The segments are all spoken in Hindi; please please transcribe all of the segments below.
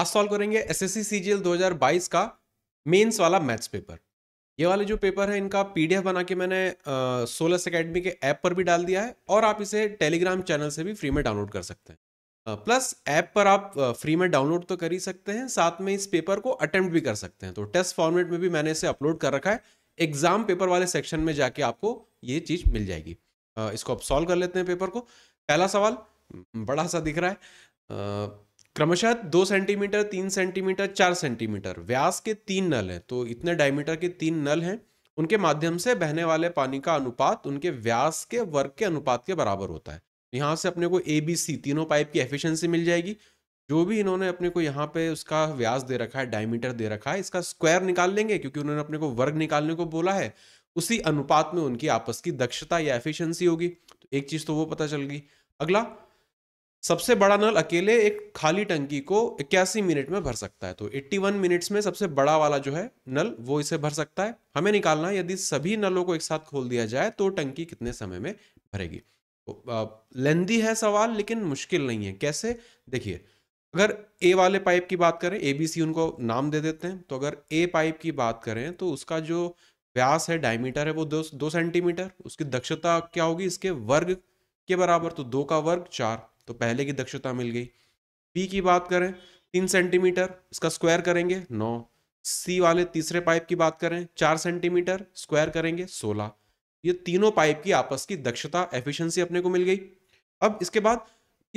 आज सॉल्व करेंगे एस एस सी 2022 का मेंस वाला मैथ्स पेपर ये वाले जो पेपर है इनका पीडीएफ बना के मैंने सोलस एकेडमी के ऐप पर भी डाल दिया है और आप इसे टेलीग्राम चैनल से भी फ्री में डाउनलोड कर सकते हैं आ, प्लस ऐप पर आप फ्री में डाउनलोड तो कर ही सकते हैं साथ में इस पेपर को अटेम्प्ट भी कर सकते हैं तो टेस्ट फॉर्मेट में भी मैंने इसे अपलोड कर रखा है एग्जाम पेपर वाले सेक्शन में जाके आपको ये चीज मिल जाएगी आ, इसको आप सॉल्व कर लेते हैं पेपर को पहला सवाल बड़ा सा दिख रहा है आ, क्रमशः दो सेंटीमीटर तीन सेंटीमीटर चार सेंटीमीटर व्यास के तीन नल हैं तो इतने डायमीटर के तीन नल हैं उनके माध्यम से बहने वाले पानी का अनुपात उनके व्यास के वर्ग के अनुपात के बराबर होता है यहाँ से अपने को ए बी सी तीनों पाइप की एफिशिएंसी मिल जाएगी जो भी इन्होंने अपने को यहाँ पे उसका व्यास दे रखा है डायमीटर दे रखा है इसका स्क्वायर निकाल लेंगे क्योंकि उन्होंने अपने को वर्ग निकालने को बोला है उसी अनुपात में उनकी आपस की दक्षता या एफिशिएंसी होगी तो एक चीज तो वो पता चल गई अगला सबसे बड़ा नल अकेले एक खाली टंकी को इक्यासी मिनट में भर सकता है तो 81 मिनट्स में सबसे बड़ा वाला जो है नल वो इसे भर सकता है हमें निकालना है यदि सभी नलों को एक साथ खोल दिया जाए तो टंकी कितने समय में भरेगी तो लेंदी है सवाल लेकिन मुश्किल नहीं है कैसे देखिए अगर ए वाले पाइप की बात करें ए बी सी उनको नाम दे देते हैं तो अगर ए पाइप की बात करें तो उसका जो व्यास है डायमीटर है वो दो दो सेंटीमीटर उसकी दक्षता क्या होगी इसके वर्ग के बराबर तो दो का वर्ग चार तो पहले की दक्षता मिल गई पी की बात करें तीन सेंटीमीटर इसका स्क्वायर करेंगे नौ सी वाले तीसरे पाइप की बात करें चार सेंटीमीटर स्क्वायर करेंगे सोलह ये तीनों पाइप की आपस की दक्षता एफिशिएंसी अपने को मिल गई अब इसके बाद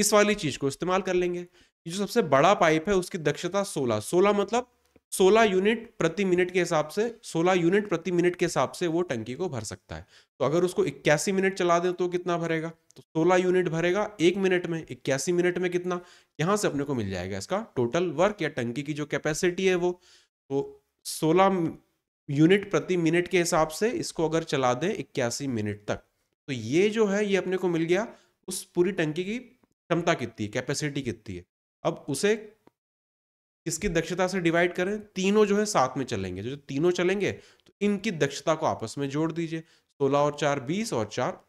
इस वाली चीज को इस्तेमाल कर लेंगे जो सबसे बड़ा पाइप है उसकी दक्षता सोलह सोलह मतलब 16 यूनिट प्रति मिनट के हिसाब से 16 यूनिट प्रति मिनट के हिसाब से वो टंकी को भर सकता है तो अगर उसको इक्यासी मिनट चला दें तो कितना भरेगा तो 16 यूनिट भरेगा एक मिनट में इक्यासी मिनट में कितना यहाँ से अपने को मिल जाएगा इसका टोटल वर्क या टंकी की जो कैपेसिटी है वो तो सोलह यूनिट प्रति मिनट के हिसाब से इसको अगर चला दें इक्यासी मिनट तक तो ये जो है ये अपने को मिल गया उस पूरी टंकी की क्षमता कितनी है कैपेसिटी कितनी है अब उसे किसकी दक्षता से डिवाइड करें तीनों जो है साथ में चलेंगे जो तीनों चलेंगे तो इनकी दक्षता को आपस में जोड़ दीजिए सोलह और चार बीस और चार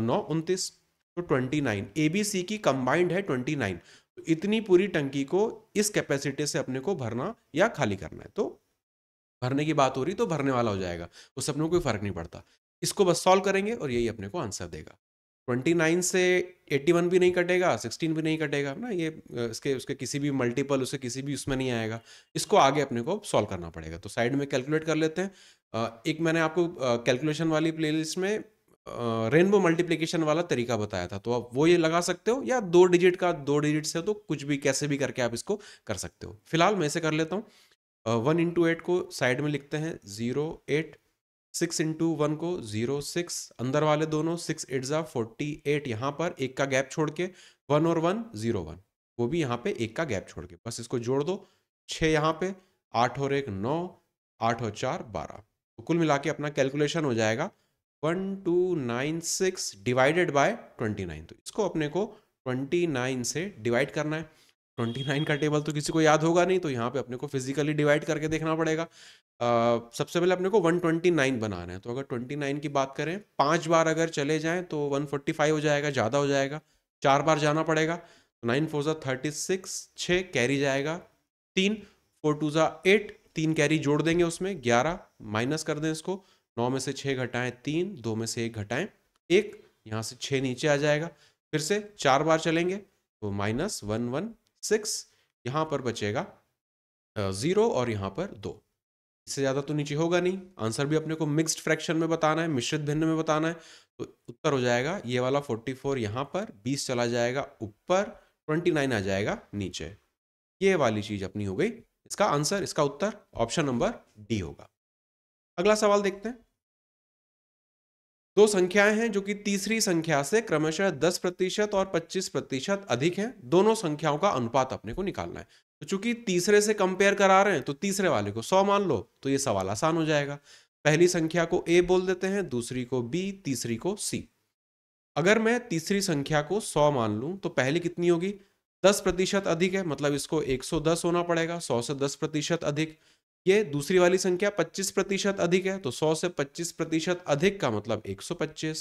नौ उनतीस तो twenty nine A B C की कंबाइंड है ट्वेंटी नाइन तो इतनी पूरी टंकी को इस कैपेसिटी से अपने को भरना या खाली करना है तो भरने की बात हो रही तो भरने वाला हो जाएगा उससे अपने कोई फर्क नहीं पड़ता इसको बस सॉल्व करेंगे और यही अपने को आंसर देगा ट्वेंटी नाइन से एट्टी वन भी नहीं कटेगा सिक्सटीन भी नहीं कटेगा ना ये इसके उसके किसी भी मल्टीपल उसके किसी भी उसमें नहीं आएगा इसको आगे अपने को सॉल्व करना पड़ेगा तो साइड में कैलकुलेट कर लेते हैं एक मैंने आपको कैलकुलेशन वाली प्लेलिस्ट में रेनबो मल्टीप्लीकेशन वाला तरीका बताया था तो आप वो ये लगा सकते हो या दो डिजिट का दो डिजिट से तो कुछ भी कैसे भी करके आप इसको कर सकते हो फिलहाल मैं इसे कर लेता हूँ वन इंटू एट को साइड में लिखते हैं zero eight six into one को जीरो सिक्स अंदर वाले दोनों सिक्स एट ज़ा फोर्टी एट यहाँ पर एक का गैप छोड़ के वन और वन जीरो वन वो भी यहाँ पे एक का गैप छोड़ के बस इसको जोड़ दो छः यहाँ पे आठ और एक नौ आठ और चार बारह तो कुल मिला के अपना कैलकुलेशन हो जाएगा one two nine six divided by twenty nine तो इसको अपने को ट्वेंटी नाइन से डिवाइड करना है ट्वेंटी नाइन का टेबल तो किसी को याद होगा नहीं तो यहाँ पे अपने को फिजिकली डिवाइड करके देखना पड़ेगा आ, सबसे पहले अपने को वन ट्वेंटी नाइन बनाना है तो अगर ट्वेंटी नाइन की बात करें पाँच बार अगर चले जाएं तो वन फोर्टी फाइव हो जाएगा ज़्यादा हो जाएगा चार बार जाना पड़ेगा तो नाइन फोर ज़ा थर्टी सिक्स छः कैरी जाएगा तीन फोर टू ज़ा एट तीन कैरी जोड़ देंगे उसमें ग्यारह माइनस कर दें इसको नौ में से छः घटाएं तीन दो में से एक घटाएं एक यहाँ से छः नीचे आ जाएगा फिर से चार बार चलेंगे तो माइनस वन वन सिक्स यहाँ पर बचेगा ज़ीरो और यहाँ पर दो इससे ज़्यादा तो नीचे होगा नहीं आंसर भी अपने को मिक्स्ड फ्रैक्शन में बताना है मिश्रित भिन्न में बताना है तो उत्तर हो जाएगा ये वाला फोर्टी फोर यहाँ पर बीस चला जाएगा ऊपर ट्वेंटी नाइन आ जाएगा नीचे ये वाली चीज़ अपनी हो गई इसका आंसर इसका उत्तर ऑप्शन नंबर डी होगा अगला सवाल देखते हैं दो संख्याएं हैं जो कि तीसरी संख्या से क्रमशः दस प्रतिशत और पच्चीस प्रतिशत अधिक हैं दोनों संख्याओं का अनुपात अपने को निकालना है तो चूंकि तीसरे से कंपेयर करा रहे हैं तो तीसरे वाले को सौ मान लो तो ये सवाल आसान हो जाएगा पहली संख्या को ए बोल देते हैं दूसरी को बी तीसरी को सी अगर मैं तीसरी संख्या को सौ मान लूँ तो पहली कितनी होगी दस प्रतिशत अधिक है मतलब इसको एक सौ दस होना पड़ेगा सौ से दस प्रतिशत अधिक ये दूसरी वाली संख्या 25 प्रतिशत अधिक है तो 100 से 25 प्रतिशत अधिक का मतलब 125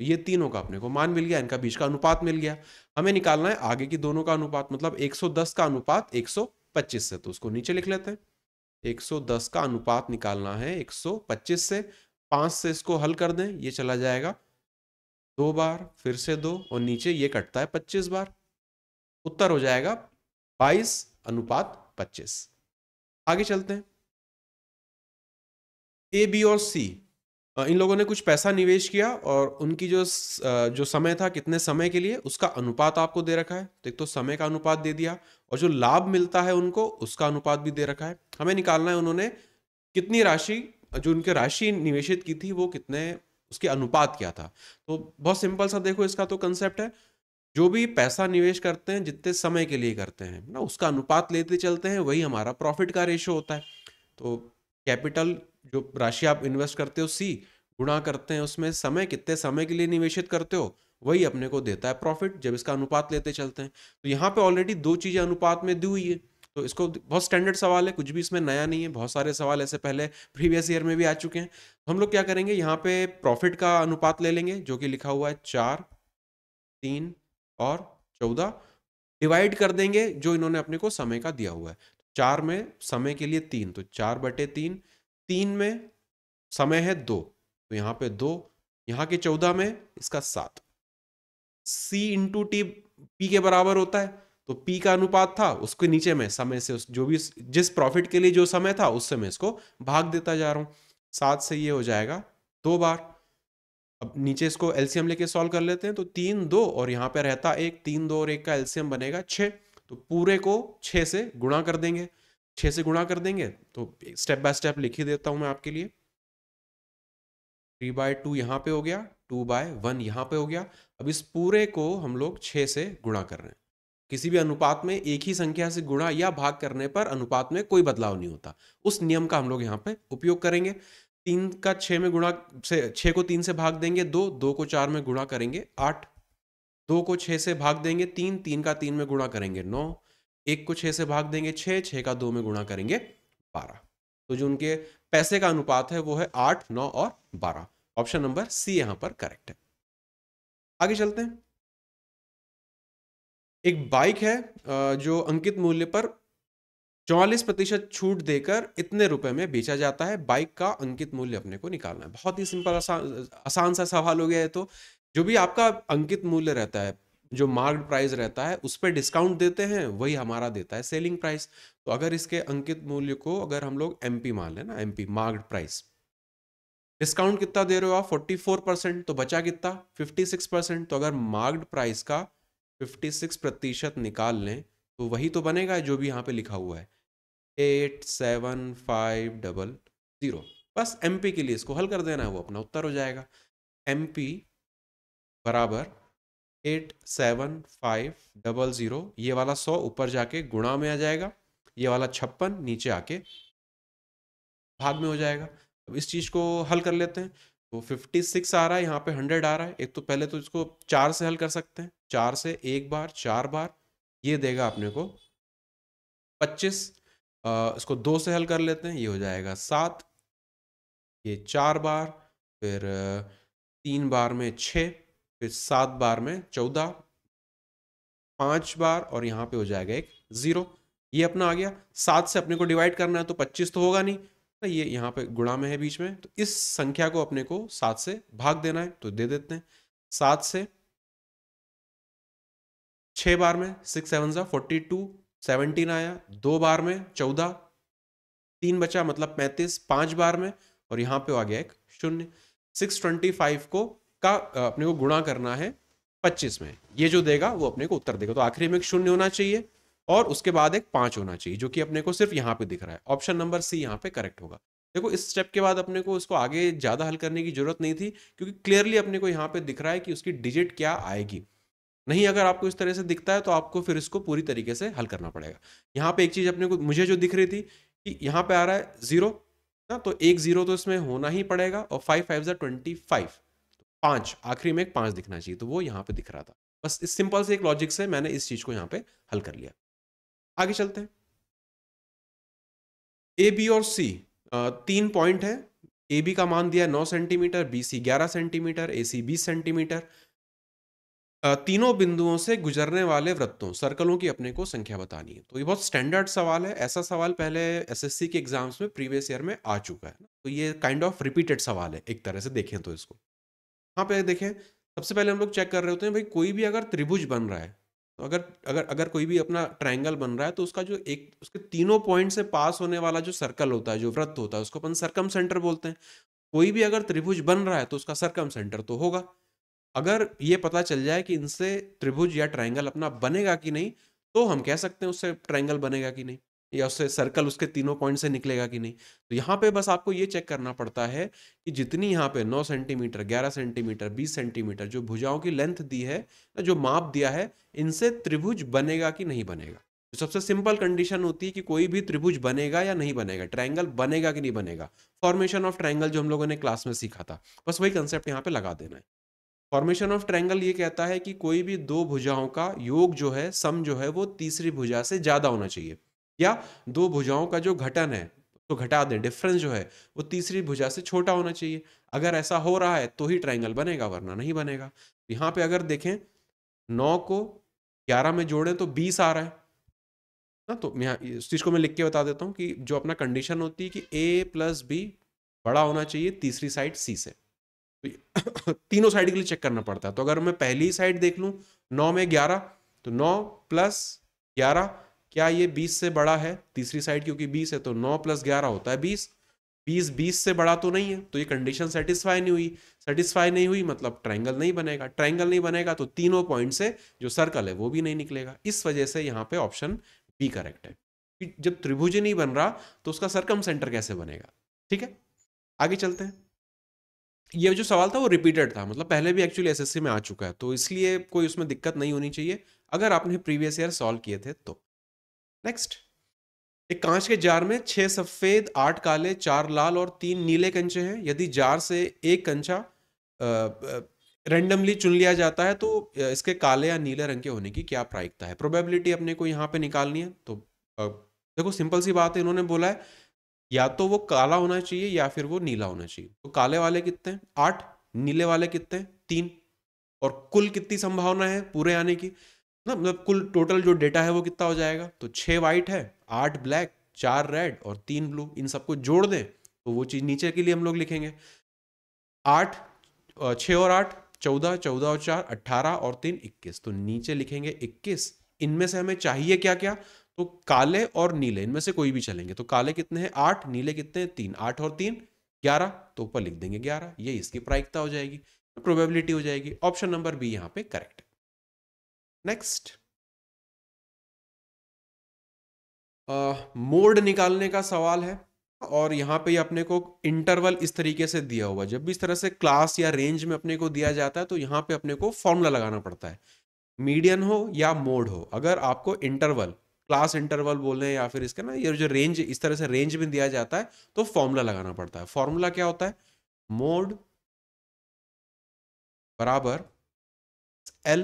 ये तीनों का अपने को मान मिल गया इनका बीच का अनुपात मिल गया हमें निकालना है आगे की दोनों का अनुपात मतलब 110 का अनुपात 125 से तो उसको नीचे लिख लेते हैं 110 का अनुपात निकालना है 125 से पांच से इसको हल कर दें ये चला जाएगा दो बार फिर से दो और नीचे ये कटता है पच्चीस बार उत्तर हो जाएगा बाईस अनुपात पच्चीस आगे चलते हैं ए बी और सी इन लोगों ने कुछ पैसा निवेश किया और उनकी जो जो समय था कितने समय के लिए उसका अनुपात आपको दे रखा है तो एक तो समय का अनुपात दे दिया और जो लाभ मिलता है उनको उसका अनुपात भी दे रखा है हमें निकालना है उन्होंने कितनी राशि जो उनके राशि निवेशित की थी वो कितने उसके अनुपात क्या था तो बहुत सिंपल सा देखो इसका तो कंसेप्ट है जो भी पैसा निवेश करते हैं जितने समय के लिए करते हैं ना उसका अनुपात लेते चलते हैं वही हमारा प्रॉफिट का रेशो होता है तो कैपिटल जो राशि आप इन्वेस्ट करते हो सी गुणा करते हैं उसमें समय कितने समय के लिए निवेशित करते हो वही अपने को देता है प्रॉफिट जब इसका अनुपात लेते चलते हैं तो यहाँ पे ऑलरेडी दो चीज़ें अनुपात में दी हुई है तो इसको बहुत स्टैंडर्ड सवाल है कुछ भी इसमें नया नहीं है बहुत सारे सवाल ऐसे पहले प्रीवियस ईयर में भी आ चुके हैं तो हम लोग क्या करेंगे यहाँ पे प्रॉफिट का अनुपात ले लेंगे जो कि लिखा हुआ है चार तीन और चौदह डिवाइड कर देंगे जो इन्होंने अपने को समय का दिया हुआ है चार में समय के लिए तीन तो चार बटे तीन तीन में समय है दो तो यहाँ पे दो यहाँ के चौदह में इसका सात सी इंटू टी पी के बराबर होता है तो पी का अनुपात था उसके नीचे में समय से जो भी जिस प्रॉफिट के लिए जो समय था उससे मैं इसको भाग देता जा रहा हूँ सात से ये हो जाएगा दो बार अब नीचे इसको एल्सियम लेके सॉल्व कर लेते हैं तो तीन दो और यहाँ पे रहता एक तीन दो और एक का एल्सियम बनेगा छः तो पूरे को छः से गुणा कर देंगे छः से गुणा कर देंगे तो स्टेप बाय स्टेप लिख ही देता हूँ मैं आपके लिए थ्री बाय टू यहाँ पे हो गया टू बाय वन यहाँ पे हो गया अब इस पूरे को हम लोग छः से गुणा कर रहे हैं किसी भी अनुपात में एक ही संख्या से गुणा या भाग करने पर अनुपात में कोई बदलाव नहीं होता उस नियम का हम लोग यहाँ पे उपयोग करेंगे तीन का छः में गुणा से छः को तीन से भाग देंगे दो दो को चार में गुणा करेंगे आठ दो को छः से भाग देंगे तीन तीन का तीन में गुणा करेंगे नौ एक को छः से भाग देंगे छः छः का दो में गुणा करेंगे बारह तो जो उनके पैसे का अनुपात है वो है आठ नौ और बारह ऑप्शन नंबर सी यहां पर करेक्ट है आगे चलते हैं एक बाइक है जो अंकित मूल्य पर चौवालीस प्रतिशत छूट देकर इतने रुपए में बेचा जाता है बाइक का अंकित मूल्य अपने को निकालना है बहुत ही सिंपल आसान आसान सा सवाल हो गया है तो जो भी आपका अंकित मूल्य रहता है जो मार्ग प्राइस रहता है उस पर डिस्काउंट देते हैं वही हमारा देता है सेलिंग प्राइस तो अगर इसके अंकित मूल्य को अगर हम लोग एम पी मान लें ना M P marked price discount कितना दे रहे हो आप फोर्टी फोर परसेंट तो बचा कितना फिफ्टी सिक्स परसेंट तो अगर मार्ग प्राइस का फिफ्टी सिक्स प्रतिशत निकाल लें तो वही तो बनेगा जो भी यहाँ पे लिखा हुआ है eight seven five double zero बस एम के लिए इसको हल कर देना है वो अपना उत्तर हो जाएगा एम बराबर eight seven five double zero ये वाला सौ ऊपर जाके गुणा में आ जाएगा ये वाला छप्पन नीचे आके भाग में हो जाएगा अब इस चीज़ को हल कर लेते हैं तो फिफ्टी सिक्स आ रहा है यहाँ पे हंड्रेड आ रहा है एक तो पहले तो इसको चार से हल कर सकते हैं चार से एक बार चार बार ये देगा अपने को पच्चीस इसको दो से हल कर लेते हैं ये हो जाएगा सात ये चार बार फिर तीन बार में छ फिर सात बार में चौदह पांच बार और यहां पे हो जाएगा एक ज़ीरो ये अपना आ गया सात से अपने को डिवाइड करना है तो पच्चीस तो होगा नहीं तो ये यहाँ पे गुणा में है बीच में तो इस संख्या को अपने को सात से भाग देना है तो दे देते हैं सात से छह बार में सिक्स सेवन सा फोर्टी टू सेवनटीन आया दो बार में चौदह तीन बचा मतलब पैंतीस पांच बार में और यहां पे आ गया एक शून्य सिक्स ट्वेंटी फाइव को का अपने को गुणा करना है पच्चीस में ये जो देगा वो अपने को उत्तर देगा तो आखिरी में एक शून्य होना चाहिए और उसके बाद एक पांच होना चाहिए जो कि अपने को सिर्फ यहाँ पे दिख रहा है ऑप्शन नंबर सी यहाँ पे करेक्ट होगा देखो इस स्टेप के बाद अपने को उसको आगे ज़्यादा हल करने की जरूरत नहीं थी क्योंकि क्लियरली अपने को यहाँ पे दिख रहा है कि उसकी डिजिट क्या आएगी नहीं अगर आपको इस तरह से दिखता है तो आपको फिर इसको पूरी तरीके से हल करना पड़ेगा यहाँ पे एक चीज़ अपने को मुझे जो दिख रही थी कि यहाँ पे आ रहा है ज़ीरो ना तो एक ज़ीरो तो इसमें होना ही पड़ेगा और फाइव फाइव जो ट्वेंटी फाइव पाँच आखिरी में एक पाँच दिखना चाहिए तो वो यहाँ पे दिख रहा था बस इस सिंपल से एक लॉजिक से मैंने इस चीज़ को यहाँ पे हल कर लिया आगे चलते हैं ए बी और सी तीन पॉइंट है ए बी का मान दिया नौ सेंटीमीटर बी सी ग्यारह सेंटीमीटर ए सी बीस सेंटीमीटर तीनों बिंदुओं से गुजरने वाले वृत्तों सर्कलों की अपने को संख्या बतानी है तो ये बहुत स्टैंडर्ड सवाल है ऐसा सवाल पहले एसएससी के एग्जाम्स में प्रीवियस ईयर में आ चुका है तो ये काइंड ऑफ रिपीटेड सवाल है एक तरह से देखें तो इसको यहाँ पे देखें सबसे पहले हम लोग चेक कर रहे होते हैं भाई कोई भी अगर त्रिभुज बन रहा है तो अगर अगर अगर कोई भी अपना ट्राइंगल बन रहा है तो उसका जो एक उसके तीनों पॉइंट से पास होने वाला जो सर्कल होता है जो वृत्त होता है उसको अपन सर्कम सेंटर बोलते हैं कोई भी अगर त्रिभुज बन रहा है तो उसका सर्कम सेंटर तो होगा अगर ये पता चल जाए कि इनसे त्रिभुज या ट्राइंगल अपना बनेगा कि नहीं तो हम कह सकते हैं उससे ट्राइंगल बनेगा कि नहीं या उससे सर्कल उसके तीनों पॉइंट से निकलेगा कि नहीं तो यहाँ पे बस आपको ये चेक करना पड़ता है कि जितनी यहाँ पे 9 सेंटीमीटर 11 सेंटीमीटर 20 सेंटीमीटर जो भुजाओं की लेंथ दी है जो माप दिया है इनसे त्रिभुज बनेगा कि नहीं बनेगा तो सबसे सिंपल कंडीशन होती है कि कोई भी त्रिभुज बनेगा या नहीं बनेगा ट्राइंगल बनेगा कि नहीं बनेगा फॉर्मेशन ऑफ ट्राइंगल जो हम लोगों ने क्लास में सीखा था बस वही कंसेप्ट यहाँ पे लगा देना है फॉर्मेशन ऑफ ट्रायंगल ये कहता है कि कोई भी दो भुजाओं का योग जो है सम जो है वो तीसरी भुजा से ज़्यादा होना चाहिए या दो भुजाओं का जो घटन है तो घटा दें डिफरेंस जो है वो तीसरी भुजा से छोटा होना चाहिए अगर ऐसा हो रहा है तो ही ट्राइंगल बनेगा वरना नहीं बनेगा यहाँ पे अगर देखें नौ को ग्यारह में जोड़ें तो बीस आ रहा है ना हाँ, तो यहाँ इस चीज़ को मैं लिख के बता देता हूँ कि जो अपना कंडीशन होती है कि ए प्लस बी बड़ा होना चाहिए तीसरी साइड सी से तो तीनों साइड के लिए चेक करना पड़ता है तो अगर मैं पहली साइड देख लूँ नौ में ग्यारह तो नौ प्लस ग्यारह क्या ये बीस से बड़ा है तीसरी साइड क्योंकि बीस है तो नौ प्लस ग्यारह होता है बीस बीस बीस से बड़ा तो नहीं है तो ये कंडीशन सेटिस्फाई नहीं हुई सेटिस्फाई नहीं हुई मतलब ट्राइंगल नहीं बनेगा ट्राइंगल नहीं बनेगा तो तीनों पॉइंट से जो सर्कल है वो भी नहीं निकलेगा इस वजह से यहाँ पे ऑप्शन बी करेक्ट है जब त्रिभुज नहीं बन रहा तो उसका सरकम सेंटर कैसे बनेगा ठीक है आगे चलते हैं ये जो सवाल था वो रिपीटेड था मतलब पहले भी एक्चुअली एसएससी में आ चुका है तो इसलिए कोई उसमें दिक्कत नहीं होनी चाहिए अगर आपने प्रीवियस ईयर सॉल्व किए थे तो नेक्स्ट एक कांच के जार में छह सफेद आठ काले चार लाल और तीन नीले कंचे हैं यदि जार से एक कंचा रेंडमली चुन लिया जाता है तो इसके काले या नीले रंग के होने की क्या प्रायिकता है प्रोबेबिलिटी अपने को यहाँ पे निकालनी है तो देखो सिंपल सी बात है इन्होंने बोला है या तो वो काला होना चाहिए या फिर वो नीला होना चाहिए तो काले वाले कितने आठ नीले वाले कितने तीन और कुल कितनी संभावना है पूरे आने की ना मतलब कुल टोटल जो डेटा है वो कितना हो जाएगा तो छः वाइट है आठ ब्लैक चार रेड और तीन ब्लू इन सबको जोड़ दें तो वो चीज़ नीचे के लिए हम लोग लिखेंगे आठ छः और आठ चौदह चौदह और चार अट्ठारह और तीन इक्कीस तो नीचे लिखेंगे इक्कीस इनमें से हमें चाहिए क्या क्या तो काले और नीले इनमें से कोई भी चलेंगे तो काले कितने हैं आठ नीले कितने हैं तीन आठ और तीन ग्यारह तो ऊपर लिख देंगे ग्यारह ये इसकी प्रायिकता हो जाएगी तो प्रोबेबिलिटी हो जाएगी ऑप्शन नंबर बी यहां पे करेक्ट नेक्स्ट मोड निकालने का सवाल है और यहाँ पे अपने को इंटरवल इस तरीके से दिया हुआ जब भी इस तरह से क्लास या रेंज में अपने को दिया जाता है तो यहाँ पे अपने को फॉर्मूला लगाना पड़ता है मीडियन हो या मोड हो अगर आपको इंटरवल क्लास इंटरवल बोलें या फिर इसका ना ये जो रेंज इस तरह से रेंज में दिया जाता है तो फॉर्मूला लगाना पड़ता है फॉर्मूला क्या होता है मोड बराबर एल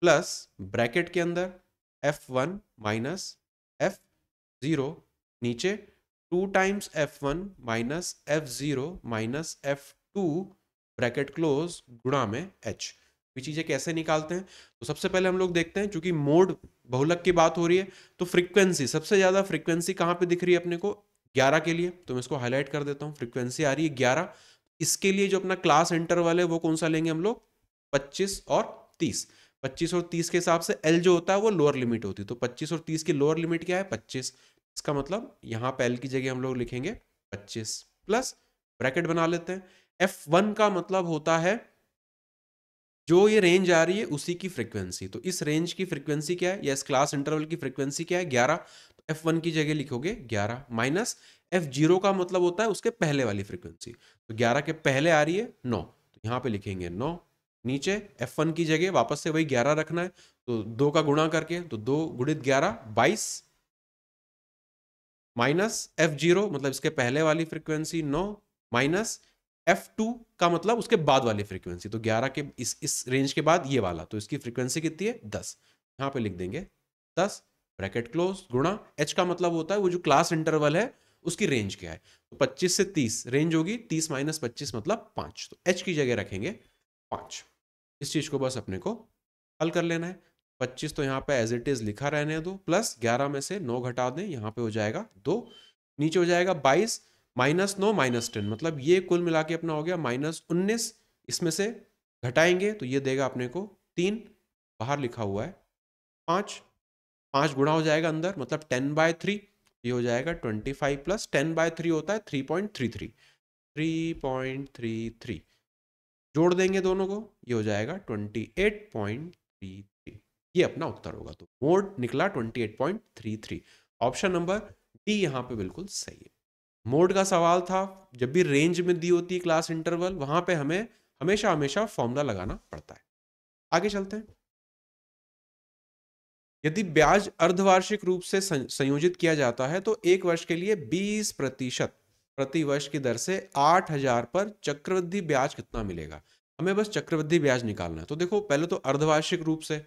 प्लस ब्रैकेट के अंदर F one minus F zero नीचे two times F one minus F zero minus F two bracket close गुणा में एच ये चीज़ें कैसे निकालते हैं तो सबसे पहले हम लोग देखते हैं चूंकि मोड बहुलक की बात हो रही है तो फ्रीक्वेंसी सबसे ज़्यादा फ्रीक्वेंसी कहाँ पे दिख रही है अपने को ग्यारह के लिए तो मैं इसको हाईलाइट कर देता हूँ फ्रीक्वेंसी आ रही है ग्यारह इसके लिए जो अपना क्लास इंटरवल है वो कौन सा लेंगे हम लोग पच्चीस और तीस पच्चीस और तीस के हिसाब से एल जो होता है वो लोअर लिमिट होती है तो पच्चीस और तीस की लोअर लिमिट क्या है पच्चीस इसका मतलब यहाँ पे एल की जगह हम लोग लिखेंगे पच्चीस प्लस ब्रैकेट बना लेते हैं एफ वन का मतलब होता है जो ये रेंज आ रही है उसी की फ्रीक्वेंसी तो इस रेंज की फ्रीक्वेंसी क्या है या इस क्लास इंटरवल की फ्रीक्वेंसी क्या है ग्यारह तो एफ वन की जगह लिखोगे ग्यारह माइनस एफ जीरो का मतलब होता है उसके पहले वाली फ्रीक्वेंसी तो ग्यारह के पहले आ रही है नौ तो यहाँ पे लिखेंगे नौ नीचे एफ वन की जगह वापस से वही ग्यारह रखना है तो दो का गुणा करके तो दो गुणित ग्यारह बाईस माइनस एफ जीरो मतलब इसके पहले वाली फ्रीक्वेंसी नौ माइनस एफ टू का मतलब उसके बाद वाली फ्रीक्वेंसी तो ग्यारह के इस इस रेंज के बाद ये वाला तो इसकी फ्रीक्वेंसी कितनी है दस यहाँ पे लिख देंगे दस ब्रैकेट क्लोज गुणा एच का मतलब होता है वो जो क्लास इंटरवल है उसकी रेंज क्या है तो पच्चीस से तीस रेंज होगी तीस माइनस पच्चीस मतलब 5 तो एच की जगह रखेंगे पाँच इस चीज़ को बस अपने को हल कर लेना है पच्चीस तो यहाँ पे एज इट इज़ लिखा रहने दो प्लस ग्यारह में से नौ घटा दें यहाँ पे हो जाएगा दो नीचे हो जाएगा बाईस माइनस नौ माइनस टेन मतलब ये कुल मिला के अपना हो गया माइनस उन्नीस इसमें से घटाएंगे तो ये देगा अपने को तीन बाहर लिखा हुआ है पाँच पाँच गुणा हो जाएगा अंदर मतलब टेन बाय थ्री ये हो जाएगा twenty five plus ten by three होता है three point three three three point three three जोड़ देंगे दोनों को ये हो जाएगा twenty eight point three three ये अपना उत्तर होगा तो मोड निकला twenty eight point three three option number D यहाँ पे बिल्कुल सही है मोड का सवाल था जब भी रेंज में दी होती है क्लास इंटरवल वहां पे हमें हमेशा हमेशा फॉर्मूला लगाना पड़ता है आगे चलते हैं यदि ब्याज अर्धवार्षिक रूप से संयोजित किया जाता है तो एक वर्ष के लिए 20 प्रतिशत प्रति वर्ष की दर से 8000 पर चक्रवृद्धि ब्याज कितना मिलेगा हमें बस चक्रवृद्धि ब्याज निकालना है तो देखो पहले तो अर्धवार्षिक रूप से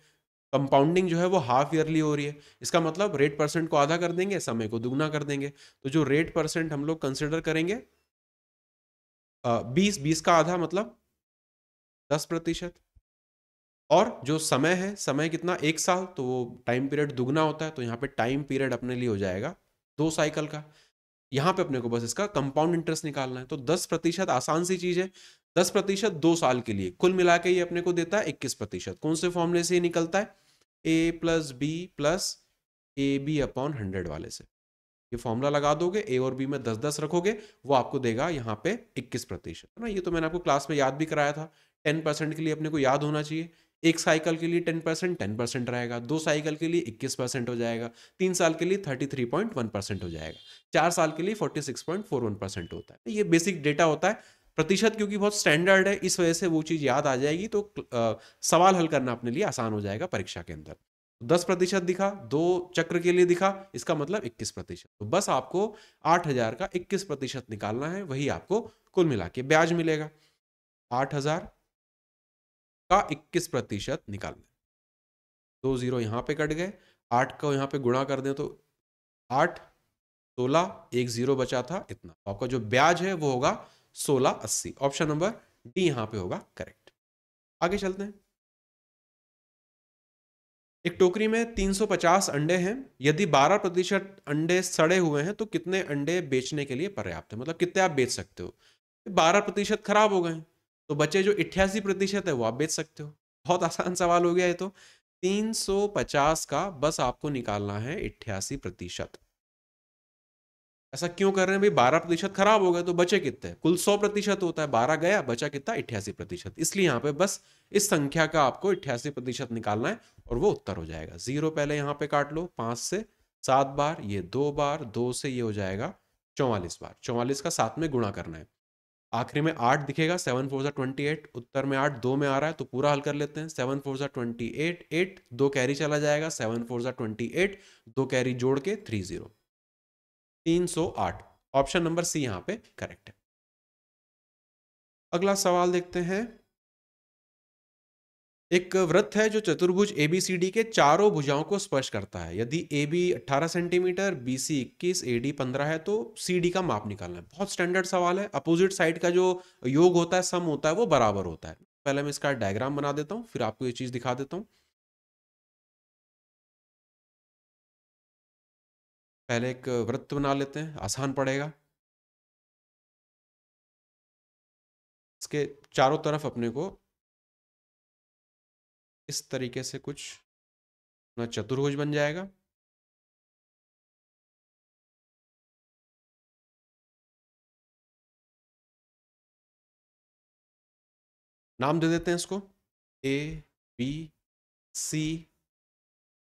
कंपाउंडिंग जो है वो हाफ ईयरली हो रही है इसका मतलब रेट परसेंट को आधा कर देंगे समय को दुगना कर देंगे तो जो रेट परसेंट हम लोग कंसिडर करेंगे बीस बीस का आधा मतलब दस प्रतिशत और जो समय है समय कितना एक साल तो वो टाइम पीरियड दुगना होता है तो यहाँ पे टाइम पीरियड अपने लिए हो जाएगा दो साइकिल का यहाँ पे अपने को बस इसका कंपाउंड इंटरेस्ट निकालना है तो दस प्रतिशत आसान सी चीज़ है दस प्रतिशत दो साल के लिए कुल मिला के ये अपने को देता है इक्कीस प्रतिशत कौन से फॉर्मूले से ये निकलता है A plus B plus A B upon hundred वाले से ये फॉर्मूला लगा दोगे ए और बी में दस दस रखोगे वो आपको देगा यहाँ पे इक्कीस प्रतिशत है ना ये तो मैंने आपको क्लास में याद भी कराया था टेन परसेंट के लिए अपने को याद होना चाहिए एक साइकिल के लिए टेन परसेंट टेन परसेंट रहेगा दो साइकिल के लिए इक्कीस परसेंट हो जाएगा तीन साल के लिए thirty three point one percent हो जाएगा चार साल के लिए forty six point four one percent होता है ये बेसिक डेटा होता है प्रतिशत क्योंकि बहुत स्टैंडर्ड है इस वजह से वो चीज़ याद आ जाएगी तो आ, सवाल हल करना अपने लिए आसान हो जाएगा परीक्षा के अंदर दस प्रतिशत दिखा दो चक्र के लिए दिखा इसका मतलब इक्कीस प्रतिशत तो बस आपको आठ हजार का इक्कीस प्रतिशत निकालना है वही आपको कुल मिला के ब्याज मिलेगा आठ हजार का इक्कीस प्रतिशत निकालना दो जीरो यहाँ पे कट गए आठ को यहाँ पे गुणा कर दें तो आठ सोलह एक जीरो बचा था इतना तो आपका जो ब्याज है वो होगा सोलह अस्सी ऑप्शन नंबर डी यहां पे होगा करेक्ट आगे चलते हैं एक टोकरी में 350 अंडे हैं यदि 12 प्रतिशत अंडे सड़े हुए हैं तो कितने अंडे बेचने के लिए पर्याप्त है मतलब कितने आप बेच सकते हो 12 प्रतिशत खराब हो गए तो बचे जो अट्ठासी प्रतिशत है वो आप बेच सकते हो बहुत आसान सवाल हो गया ये तो 350 का बस आपको निकालना है अट्ठासी प्रतिशत ऐसा क्यों कर रहे हैं भाई बारह प्रतिशत खराब हो गए तो बचे कितने कुल सौ प्रतिशत होता है बारह गया बचा कितना अठासी प्रतिशत इसलिए यहाँ पे बस इस संख्या का आपको अठासी प्रतिशत निकालना है और वो उत्तर हो जाएगा जीरो पहले यहाँ पे काट लो पांच से सात बार ये दो बार दो से ये हो जाएगा चौवालीस बार चौवालीस का सात में गुणा करना है आखिरी में आठ दिखेगा सेवन फोर सा ट्वेंटी एट उत्तर में आठ दो में आ रहा है तो पूरा हल कर लेते हैं सेवन फोर सा ट्वेंटी एट एट दो कैरी चला जाएगा सेवन फोर सा ट्वेंटी एट दो कैरी जोड़ के three zero 308 option number C यहां पे करेक्ट है अगला सवाल देखते हैं एक वृत्त है जो चतुर्भुज एबीसीडी के चारों भुजाओं को स्पर्श करता है यदि ए बी अट्ठारह सेंटीमीटर बी सी इक्कीस ए डी पंद्रह है तो सी डी का माप निकालना है बहुत स्टैंडर्ड सवाल है अपोजिट साइड का जो योग होता है सम होता है वो बराबर होता है पहले मैं इसका डायग्राम बना देता हूँ फिर आपको ये चीज़ दिखा देता हूँ पहले एक वृत्त बना लेते हैं आसान पड़ेगा इसके चारों तरफ अपने को इस तरीके से कुछ अपना चतुर्भुज बन जाएगा नाम दे देते हैं इसको ए बी सी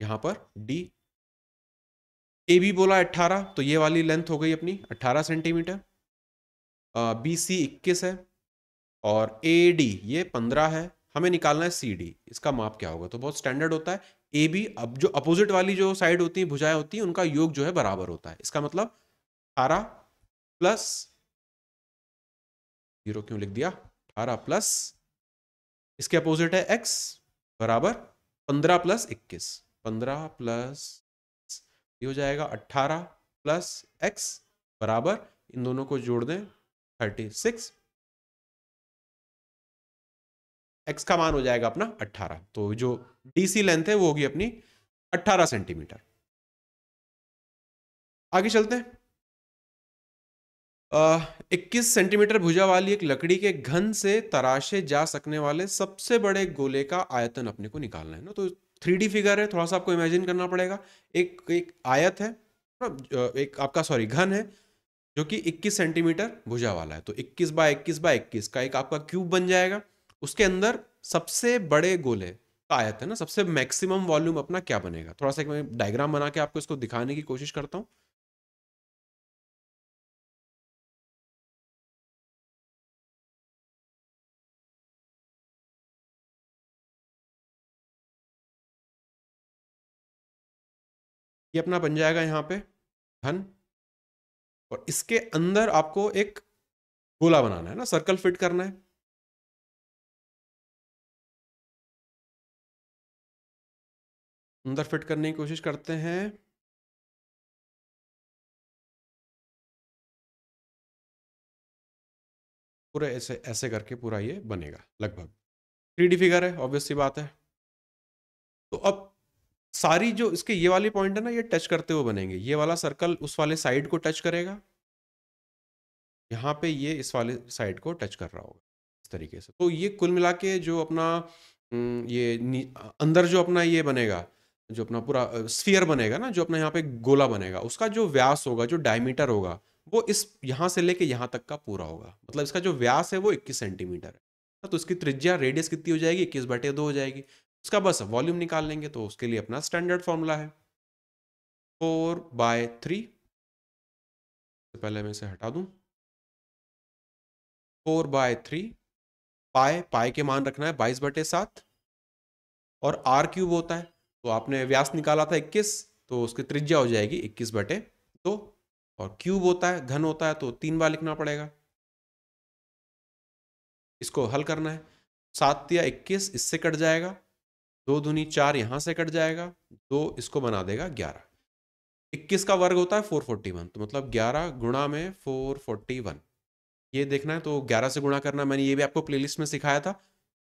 यहां पर डी ए बी बोला अट्ठारह तो ये वाली लेंथ हो गई अपनी अट्ठारह सेंटीमीटर बी सी इक्कीस है और ए डी ये पंद्रह है हमें निकालना है सी डी इसका माप क्या होगा तो बहुत स्टैंडर्ड होता है ए बी अब जो अपोजिट वाली जो साइड होती है भुजाएं होती हैं उनका योग जो है बराबर होता है इसका मतलब अठारह प्लस जीरो क्यों लिख दिया अठारह प्लस इसके अपोजिट है एक्स बराबर पंद्रह प्लस इक्कीस पंद्रह प्लस ये हो जाएगा अट्ठारह प्लस एक्स बराबर इन दोनों को जोड़ दें थर्टी सिक्स एक्स का मान हो जाएगा अपना अट्ठारह तो जो डीसी लेंथ है वो होगी अपनी अट्ठारह सेंटीमीटर आगे चलते हैं इक्कीस सेंटीमीटर भुजा वाली एक लकड़ी के घन से तराशे जा सकने वाले सबसे बड़े गोले का आयतन अपने को निकालना है ना तो थ्री फिगर है थोड़ा सा आपको इमेजिन करना पड़ेगा एक एक आयत है एक आपका सॉरी घन है जो कि 21 सेंटीमीटर भुजा वाला है तो 21 बाय 21 बाय 21 का एक आपका क्यूब बन जाएगा उसके अंदर सबसे बड़े गोले का आयत है ना सबसे मैक्सिमम वॉल्यूम अपना क्या बनेगा थोड़ा सा मैं डायग्राम बना के आपको इसको दिखाने की कोशिश करता हूँ ये अपना बन जाएगा यहाँ पे धन और इसके अंदर आपको एक गोला बनाना है ना सर्कल फिट करना है अंदर फिट करने की कोशिश करते हैं पूरा ऐसे ऐसे करके पूरा ये बनेगा लगभग थ्री फिगर है ऑब्वियसली बात है तो अब सारी जो इसके ये वाले पॉइंट है ना ये टच करते हुए बनेंगे ये वाला सर्कल उस वाले साइड को टच करेगा यहाँ पे ये इस वाले साइड को टच कर रहा होगा इस तरीके से तो ये कुल मिला के जो अपना ये अंदर जो अपना ये बनेगा जो अपना पूरा स्फीयर बनेगा ना जो अपना यहाँ पे गोला बनेगा उसका जो व्यास होगा जो डायमीटर होगा वो इस यहाँ से लेके यहाँ तक का पूरा होगा मतलब इसका जो व्यास है वो इक्कीस सेंटीमीटर है तो इसकी त्रिज्या रेडियस कितनी हो जाएगी इक्कीस बटे दो हो जाएगी उसका बस वॉल्यूम निकाल लेंगे तो उसके लिए अपना स्टैंडर्ड फॉर्मूला है फोर बाय थ्री पहले मैं इसे हटा दूं फोर बाय थ्री पाए पाए के मान रखना है बाईस बटे सात और आर क्यूब होता है तो आपने व्यास निकाला था इक्कीस तो उसकी त्रिज्या हो जाएगी इक्कीस बटे दो तो, और क्यूब होता है घन होता है तो तीन बार लिखना पड़ेगा इसको हल करना है सात या इक्कीस इससे कट जाएगा दो धुनी चार यहां से कट जाएगा दो इसको बना देगा ग्यारह इक्कीस का वर्ग होता है फोर फोर्टी वन तो मतलब ग्यारह गुणा में फोर फोर्टी वन ये देखना है तो ग्यारह से गुणा करना मैंने ये भी आपको प्ले में सिखाया था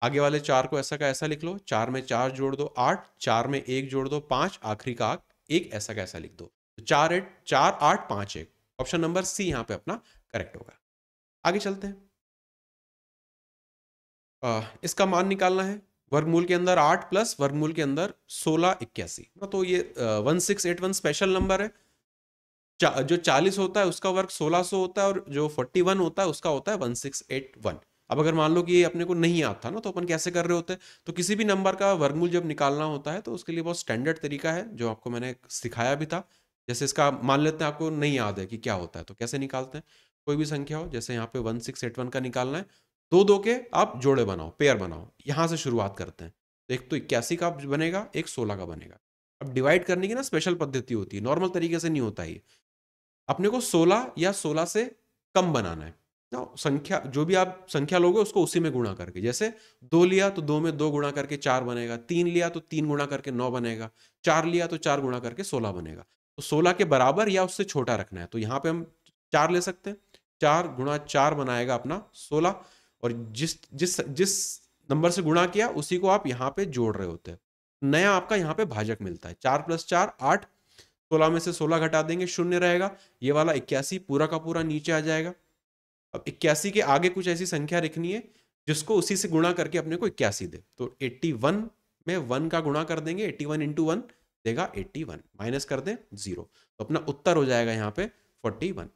आगे वाले चार को ऐसा का ऐसा लिख लो चार में चार जोड़ दो आठ चार में एक जोड़ दो पांच आखिरी का एक ऐसा का ऐसा लिख दो तो चार एट चार आठ पांच एक ऑप्शन नंबर सी यहां पे अपना करेक्ट होगा आगे चलते हैं आ, इसका मान निकालना है वर्गमूल के अंदर आठ प्लस वर्गमूल के अंदर सोलह इक्यासी ना तो ये one six eight one special number है चा, जो चालीस होता है उसका वर्ग सोलह सो होता है और जो फोर्टी वन होता है उसका होता है वन सिक्स एट वन अब अगर मान लो कि ये अपने को नहीं आता ना तो अपन कैसे कर रहे होते हैं तो किसी भी नंबर का वर्गमूल जब निकालना होता है तो उसके लिए बहुत स्टैंडर्ड तरीका है जो आपको मैंने सिखाया भी था जैसे इसका मान लेते हैं आपको नहीं याद है कि क्या होता है तो कैसे निकालते हैं कोई भी संख्या हो जैसे यहाँ पे वन सिक्स एट वन का निकालना है दो दो के आप जोड़े बनाओ पेयर बनाओ यहाँ से शुरुआत करते हैं तो एक तो इक्यासी का बनेगा एक सोलह का बनेगा अब डिवाइड करने की ना स्पेशल पद्धति होती है नॉर्मल तरीके से नहीं होता ये अपने को सोलह या सोलह से कम बनाना है ना संख्या जो भी आप संख्या लोगे उसको उसी में गुणा करके जैसे दो लिया तो दो में दो गुणा करके चार बनेगा तीन लिया तो तीन गुणा करके नौ बनेगा चार लिया तो चार गुणा करके सोलह बनेगा तो सोलह के बराबर या उससे छोटा रखना है तो यहाँ पे हम चार ले सकते हैं चार गुणा चार बनाएगा अपना सोलह और जिस जिस जिस नंबर से गुणा किया उसी को आप यहाँ पे जोड़ रहे होते हैं नया आपका यहाँ पे भाजक मिलता है चार प्लस चार आठ सोलह में से सोलह घटा देंगे शून्य रहेगा ये वाला इक्यासी पूरा का पूरा नीचे आ जाएगा अब इक्यासी के आगे कुछ ऐसी संख्या लिखनी है जिसको उसी से गुणा करके अपने को इक्यासी दे तो एट्टी वन में वन का गुणा कर देंगे एट्टी वन इंटू वन देगा एट्टी वन माइनस कर दें जीरो तो अपना उत्तर हो जाएगा यहाँ पे फोर्टी वन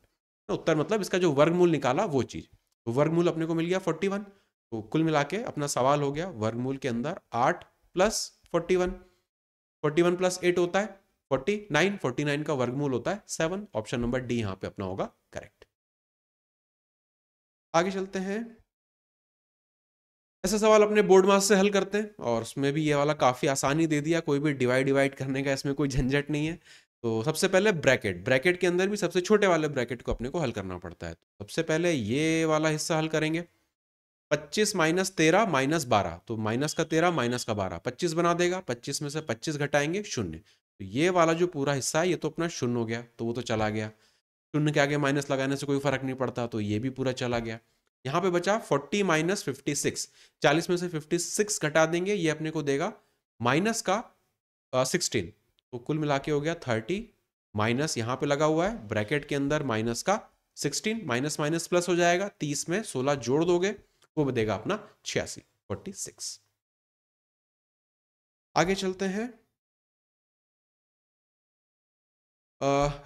उत्तर मतलब इसका जो वर्गमूल निकाला वो चीज़ तो वर्गमूल अपने को मिल गया फोर्टी वन तो कुल मिला के अपना सवाल हो गया वर्गमूल के अंदर आठ plus forty one forty one plus eight होता है फोर्टी नाइन फोर्टी नाइन का वर्गमूल होता है सेवन ऑप्शन नंबर डी यहां पे अपना होगा करेक्ट आगे चलते हैं ऐसे सवाल अपने बोर्ड मास से हल करते हैं और उसमें भी ये वाला काफ़ी आसानी दे दिया कोई भी डिवाइड डिवाइड करने का इसमें कोई झंझट नहीं है तो सबसे पहले ब्रैकेट ब्रैकेट के अंदर भी सबसे छोटे वाले ब्रैकेट को अपने को हल करना पड़ता है तो सबसे पहले ये वाला हिस्सा हल करेंगे पच्चीस माइनस तेरह माइनस बारह तो माइनस का तेरह माइनस का बारह पच्चीस बना देगा पच्चीस में से पच्चीस घटाएंगे शून्य तो ये वाला जो पूरा हिस्सा है ये तो अपना शून्य हो गया तो वो तो चला गया शून्य के आगे माइनस लगाने से कोई फर्क नहीं पड़ता तो ये भी पूरा चला गया यहाँ पे बचा फोर्टी माइनस फिफ्टी सिक्स चालीस में से फिफ्टी सिक्स घटा देंगे ये अपने को देगा माइनस का सिक्सटीन तो कुल मिला के हो गया थर्टी माइनस यहाँ पे लगा हुआ है ब्रैकेट के अंदर माइनस का सिक्सटीन माइनस माइनस प्लस हो जाएगा तीस में सोलह जोड़ दोगे वो देगा अपना छियासी फोर्टी सिक्स आगे चलते हैं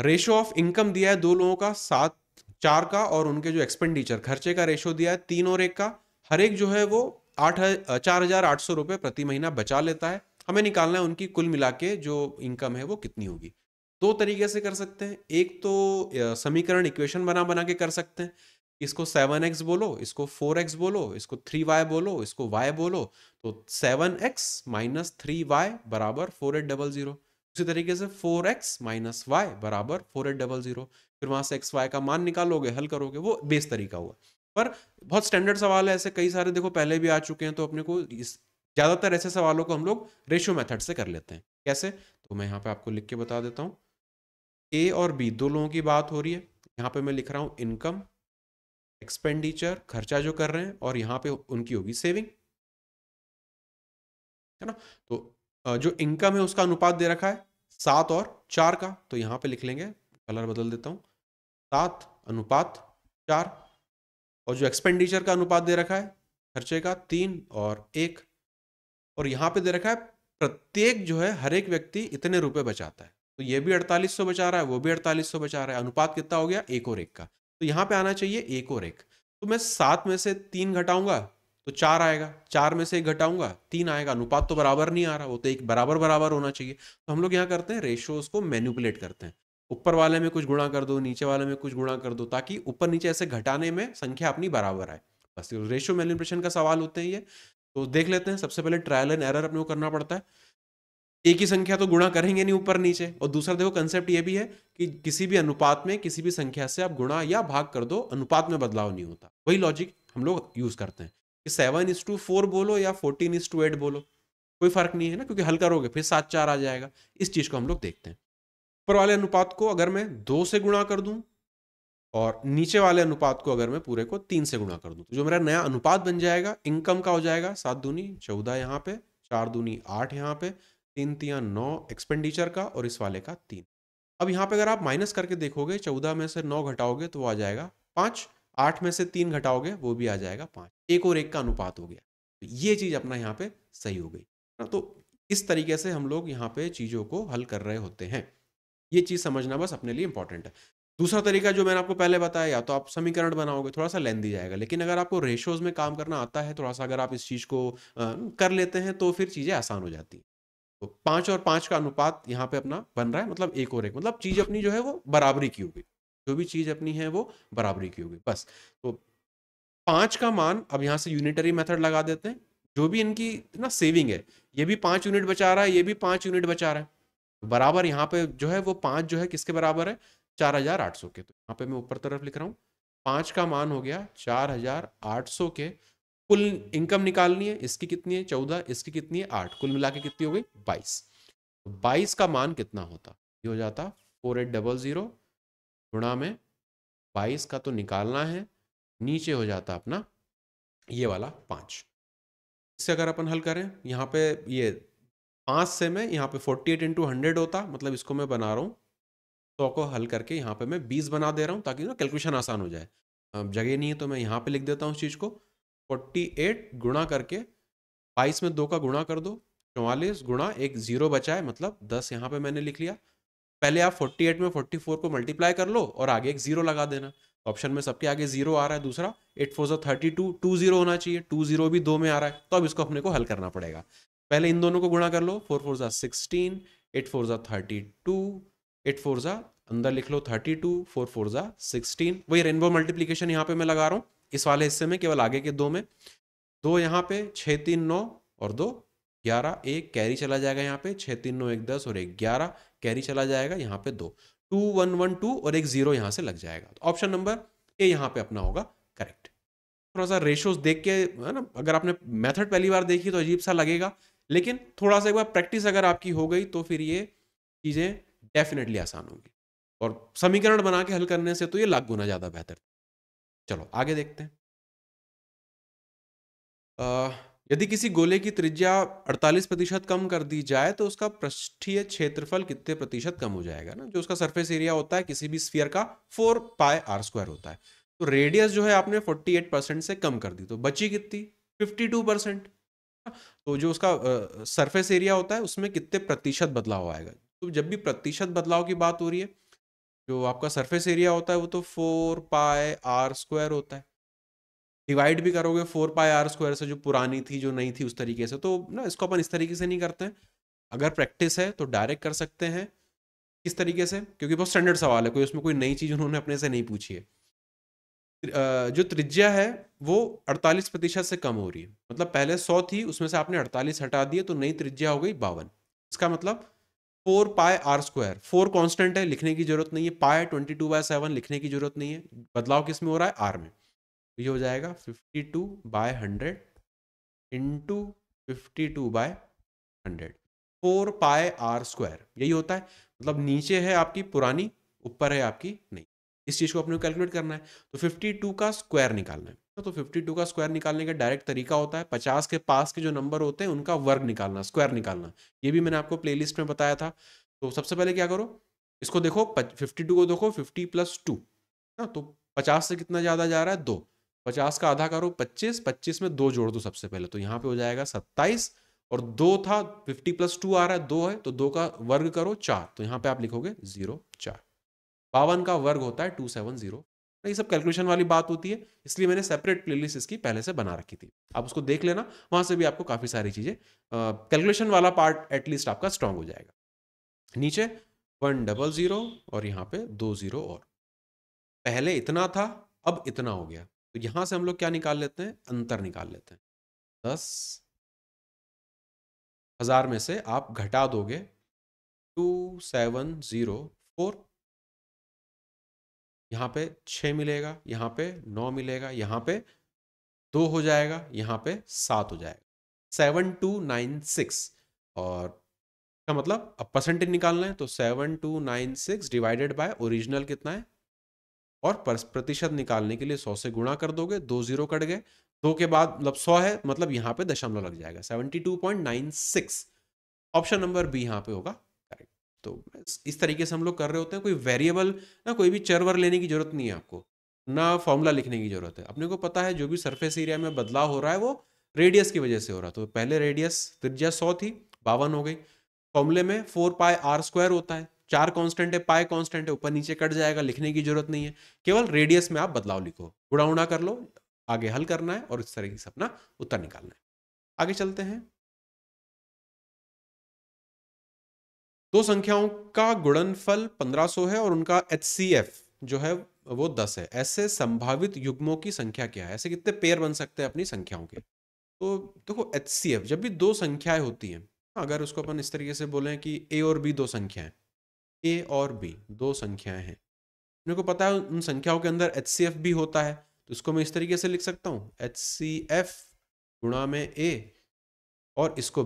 रेशो ऑफ इनकम दिया है दो लोगों का सात चार का और उनके जो एक्सपेंडिचर खर्चे का रेशो दिया है तीन और एक का हर एक जो है वो आठ चार हजार आठ सौ रुपये प्रति महीना बचा लेता है हमें निकालना है उनकी कुल मिला के जो इनकम है वो कितनी होगी दो तरीके से कर सकते हैं एक तो समीकरण इक्वेशन बना बना के कर सकते हैं इसको सेवन एक्स बोलो इसको फोर एक्स बोलो इसको थ्री वाई बोलो इसको वाई बोलो तो seven X minus three Y बराबर फोर एट डबल जीरो उसी तरीके से फोर एक्स माइनस वाई बराबर फोर एट डबल जीरो फिर वहां से एक्स वाई का मान निकालोगे हल करोगे वो बेस तरीका हुआ पर बहुत स्टैंडर्ड सवाल है ऐसे कई सारे देखो पहले भी आ चुके हैं तो अपने को इस ज़्यादातर ऐसे सवालों को हम लोग रेशियो मेथड से कर लेते हैं कैसे तो मैं यहाँ पे आपको लिख के बता देता हूँ ए और बी दो लोगों की बात हो रही है यहाँ पे मैं लिख रहा हूँ इनकम एक्सपेंडिचर खर्चा जो कर रहे हैं और यहाँ पे उनकी होगी सेविंग है ना तो जो इनकम है उसका अनुपात दे रखा है सात और चार का तो यहाँ पे लिख लेंगे कलर बदल देता हूँ सात अनुपात चार और जो एक्सपेंडिचर का अनुपात दे रखा है खर्चे का तीन और एक और यहाँ पे दे रखा है प्रत्येक जो है हर एक व्यक्ति इतने रुपए बचाता है तो ये भी अड़तालीस बचा रहा है वो भी अड़तालीस बचा रहा है अनुपात कितना हो गया एक और एक का तो यहाँ पे आना चाहिए एक और एक तो मैं सात में से तीन घटाऊंगा तो चार आएगा चार में से एक घटाऊंगा तीन आएगा अनुपात तो बराबर नहीं आ रहा वो तो एक बराबर बराबर होना चाहिए तो हम लोग यहाँ करते हैं रेशोज को मैन्युपुलेट करते हैं ऊपर वाले में कुछ गुणा कर दो नीचे वाले में कुछ गुणा कर दो ताकि ऊपर नीचे ऐसे घटाने में संख्या अपनी बराबर आए बस रेशो मैन्युपुलेशन का सवाल होते हैं ये तो देख लेते हैं सबसे पहले ट्रायल एंड एरर अपने को करना पड़ता है एक ही संख्या तो गुणा करेंगे नहीं ऊपर नीचे और दूसरा देखो कंसेप्ट ये भी है कि किसी भी अनुपात में किसी भी संख्या से आप गुणा या भाग कर दो अनुपात में बदलाव नहीं होता वही लॉजिक हम लोग यूज करते हैं कि सेवन इज टू फोर बोलो या फोर्टीन इज टू एट बोलो कोई फर्क नहीं है ना क्योंकि हल करोगे फिर सात चार आ जाएगा इस चीज को हम लोग देखते हैं ऊपर वाले अनुपात को अगर मैं दो से गुणा कर दूं और नीचे वाले अनुपात को अगर मैं पूरे को तीन से गुणा कर दूँ तो जो मेरा नया अनुपात बन जाएगा इनकम का हो जाएगा सात दूनी चौदह यहाँ पे चार दूनी आठ यहाँ पे तीन तिया नौ एक्सपेंडिचर का और इस वाले का तीन अब यहाँ पे अगर आप माइनस करके देखोगे चौदह में से नौ घटाओगे तो वो आ जाएगा पाँच आठ में से तीन घटाओगे वो भी आ जाएगा पाँच एक और एक का अनुपात हो गया तो ये चीज़ अपना यहाँ पे सही हो गई ना तो इस तरीके से हम लोग यहाँ पे चीज़ों को हल कर रहे होते हैं ये चीज़ समझना बस अपने लिए इंपॉर्टेंट है दूसरा तरीका जो मैंने आपको पहले बताया या तो आप समीकरण बनाओगे थोड़ा सा लेंदी जाएगा लेकिन अगर आपको रेशोज में काम करना आता है थोड़ा सा अगर आप इस चीज़ को कर लेते हैं तो फिर चीज़ें आसान हो जाती हैं तो पाँच और पाँच का अनुपात यहाँ पे अपना बन रहा है मतलब एक और एक मतलब चीज़ अपनी जो है वो बराबरी की होगी जो भी चीज़ अपनी है वो बराबरी की होगी बस तो पाँच का मान अब यहाँ से यूनिटरी मेथड लगा देते हैं जो भी इनकी ना सेविंग है ये भी पाँच यूनिट बचा रहा है ये भी पाँच यूनिट बचा रहा है बराबर यहाँ पे जो है वो पाँच जो है किसके बराबर है चार हजार आठ सौ के तो यहाँ पे मैं ऊपर तरफ लिख रहा हूँ पाँच का मान हो गया चार हजार आठ सौ के कुल इनकम निकालनी है इसकी कितनी है चौदह इसकी कितनी है आठ कुल मिला के कितनी हो गई बाईस तो बाईस का मान कितना होता ये हो जाता फोर एट डबल जीरो गुणा में बाईस का तो निकालना है नीचे हो जाता अपना ये वाला पाँच इससे अगर अपन हल करें यहाँ पे ये पाँच से मैं यहाँ पे फोर्टी एट इंटू हंड्रेड होता मतलब इसको मैं बना रहा हूँ सौ को हल करके यहाँ पे मैं बीस बना दे रहा हूँ ताकि ना कैलकुलेशन आसान हो जाए अब जगह नहीं है तो मैं यहाँ पे लिख देता हूँ उस चीज़ को फोर्टी एट गुणा करके बाईस में दो का गुणा कर दो चौवालीस गुणा एक जीरो बचाए मतलब दस यहाँ पे मैंने लिख लिया पहले आप फोर्टी एट में फोर्टी फोर को मल्टीप्लाई कर लो और आगे एक जीरो लगा देना ऑप्शन में सबके आगे जीरो आ रहा है दूसरा एट फोर जो थर्टी टू टू जीरो होना चाहिए टू जीरो भी दो में आ रहा है तो अब इसको अपने को हल करना पड़ेगा पहले इन दोनों को गुणा कर लो फोर फोर ज़ा सिक्सटीन एट फोर ज़ा थर्टी टू एट फोर ज़ा अंदर लिख लो थर्टी टू फोर फोर ज़ा सिक्सटीन वही रेनबो मल्टीप्लीकेशन यहाँ पे मैं लगा रहा हूँ इस वाले हिस्से में केवल आगे के दो में दो यहाँ पे छः तीन नौ और दो ग्यारह एक कैरी चला जाएगा यहाँ पे छः तीन नौ एक दस और एक ग्यारह कैरी चला जाएगा यहाँ पे दो टू वन वन टू और एक जीरो यहाँ से लग जाएगा तो ऑप्शन नंबर ए यहाँ पे अपना होगा करेक्ट थोड़ा सा रेशोज देख के है ना अगर आपने मेथड पहली बार देखी तो अजीब सा लगेगा लेकिन थोड़ा सा एक बार प्रैक्टिस अगर आपकी हो गई तो फिर ये चीज़ें डेफिनेटली आसान होगी और समीकरण बना के हल करने से तो ये लाख गुना ज़्यादा बेहतर चलो आगे देखते हैं आ, यदि किसी गोले की त्रिज्या 48 प्रतिशत कम कर दी जाए तो उसका पृष्ठीय क्षेत्रफल कितने प्रतिशत कम हो जाएगा ना जो उसका सरफेस एरिया होता है किसी भी स्फीयर का फोर पाए आर स्क्वायर होता है तो रेडियस जो है आपने 48 परसेंट से कम कर दी तो बची कितनी 52 परसेंट तो जो उसका सरफेस एरिया होता है उसमें कितने प्रतिशत बदलाव आएगा तो जब भी प्रतिशत बदलाव की बात हो रही है जो आपका सरफेस एरिया होता है वो तो फोर पाए आर स्क्वायर होता है डिवाइड भी करोगे फोर पाए आर स्क्वायर से जो पुरानी थी जो नहीं थी उस तरीके से तो ना इसको अपन इस तरीके से नहीं करते हैं अगर प्रैक्टिस है तो डायरेक्ट कर सकते हैं किस तरीके से क्योंकि बहुत स्टैंडर्ड सवाल है कोई उसमें कोई नई चीज़ उन्होंने अपने से नहीं पूछी है जो त्रिज्या है वो 48 प्रतिशत से कम हो रही है मतलब पहले 100 थी उसमें से आपने 48 हटा दिए तो नई त्रिज्या हो गई बावन इसका मतलब four pi R square four constant है लिखने की जरूरत नहीं है पाए ट्वेंटी टू बाय सेवन लिखने की जरूरत नहीं है बदलाव किस में हो रहा है आर में तो ये हो जाएगा fifty two by hundred into fifty two by hundred four pi R square यही होता है मतलब नीचे है आपकी पुरानी ऊपर है आपकी नहीं इस चीज़ को अपने कैलकुलेट करना है तो फिफ्टी टू का स्क्वायर निकालना है तो 52 का स्क्वायर निकालने का डायरेक्ट तरीका होता है 50 के पास के जो नंबर होते हैं उनका वर्ग निकालना स्क्वायर निकालना ये भी मैंने आपको प्लेलिस्ट में बताया था तो सबसे पहले क्या करो इसको देखो 52 को देखो 50 प्लस टू ना तो 50 से कितना ज़्यादा जा रहा है दो पचास का आधा करो पच्चीस पच्चीस में दो जोड़ दो सबसे पहले तो यहाँ पे हो जाएगा सत्ताईस और दो था फिफ्टी प्लस टू आ रहा है दो है तो दो का वर्ग करो चार तो यहाँ पे आप लिखोगे जीरो चार बावन का वर्ग होता है टू सेवन जीरो ये सब कैलकुलेशन वाली बात होती है इसलिए मैंने सेपरेट प्लेलिस्ट इसकी पहले से बना रखी थी आप उसको देख लेना वहाँ से भी आपको काफ़ी सारी चीज़ें कैलकुलेशन वाला पार्ट एटलीस्ट आपका स्ट्रांग हो जाएगा नीचे वन डबल ज़ीरो और यहाँ पे दो ज़ीरो और पहले इतना था अब इतना हो गया तो यहाँ से हम लोग क्या निकाल लेते हैं अंतर निकाल लेते हैं दस हज़ार में से आप घटा दोगे टू सेवन ज़ीरो फोर यहाँ पे छ मिलेगा यहाँ पे नौ मिलेगा यहाँ पे दो हो जाएगा यहाँ पे सात हो जाएगा सेवन टू नाइन सिक्स और का मतलब अब परसेंटेज निकालना है तो seven two nine six divided by original कितना है और प्रतिशत निकालने के लिए सौ से गुणा कर दोगे दो जीरो कट गए दो के बाद मतलब सौ है मतलब यहाँ पे दशमलव लग जाएगा seventy two point nine six option number B यहाँ पे होगा तो इस तरीके से हम लोग कर रहे होते हैं कोई वेरिएबल ना कोई भी चर वर लेने की जरूरत नहीं है आपको ना फॉर्मूला लिखने की जरूरत है अपने को पता है जो भी सरफेस एरिया में बदलाव हो रहा है वो रेडियस की वजह से हो रहा है तो पहले रेडियस त्रिज्या सौ थी बावन हो गई फॉर्मूले में फोर पाए आर स्क्वायर होता है चार कांस्टेंट है पाए कांस्टेंट है ऊपर नीचे कट जाएगा लिखने की जरूरत नहीं है केवल रेडियस में आप बदलाव लिखो गुड़ा उड़ा कर लो आगे हल करना है और इस तरीके से अपना उत्तर निकालना है आगे चलते हैं दो संख्याओं का गुणनफल 1500 है और उनका एच जो है वो 10 है ऐसे संभावित युग्मों की संख्या क्या है ऐसे कितने पेयर बन सकते हैं अपनी संख्याओं के तो देखो एच जब भी दो संख्याएं होती हैं अगर उसको अपन इस तरीके से बोलें कि ए और बी दो संख्याएं ए और बी दो संख्याएं हैं मेरे को पता है उन संख्याओं के अंदर एच भी होता है तो इसको मैं इस तरीके से लिख सकता हूँ एच सी एफ गुणा में ए और इसको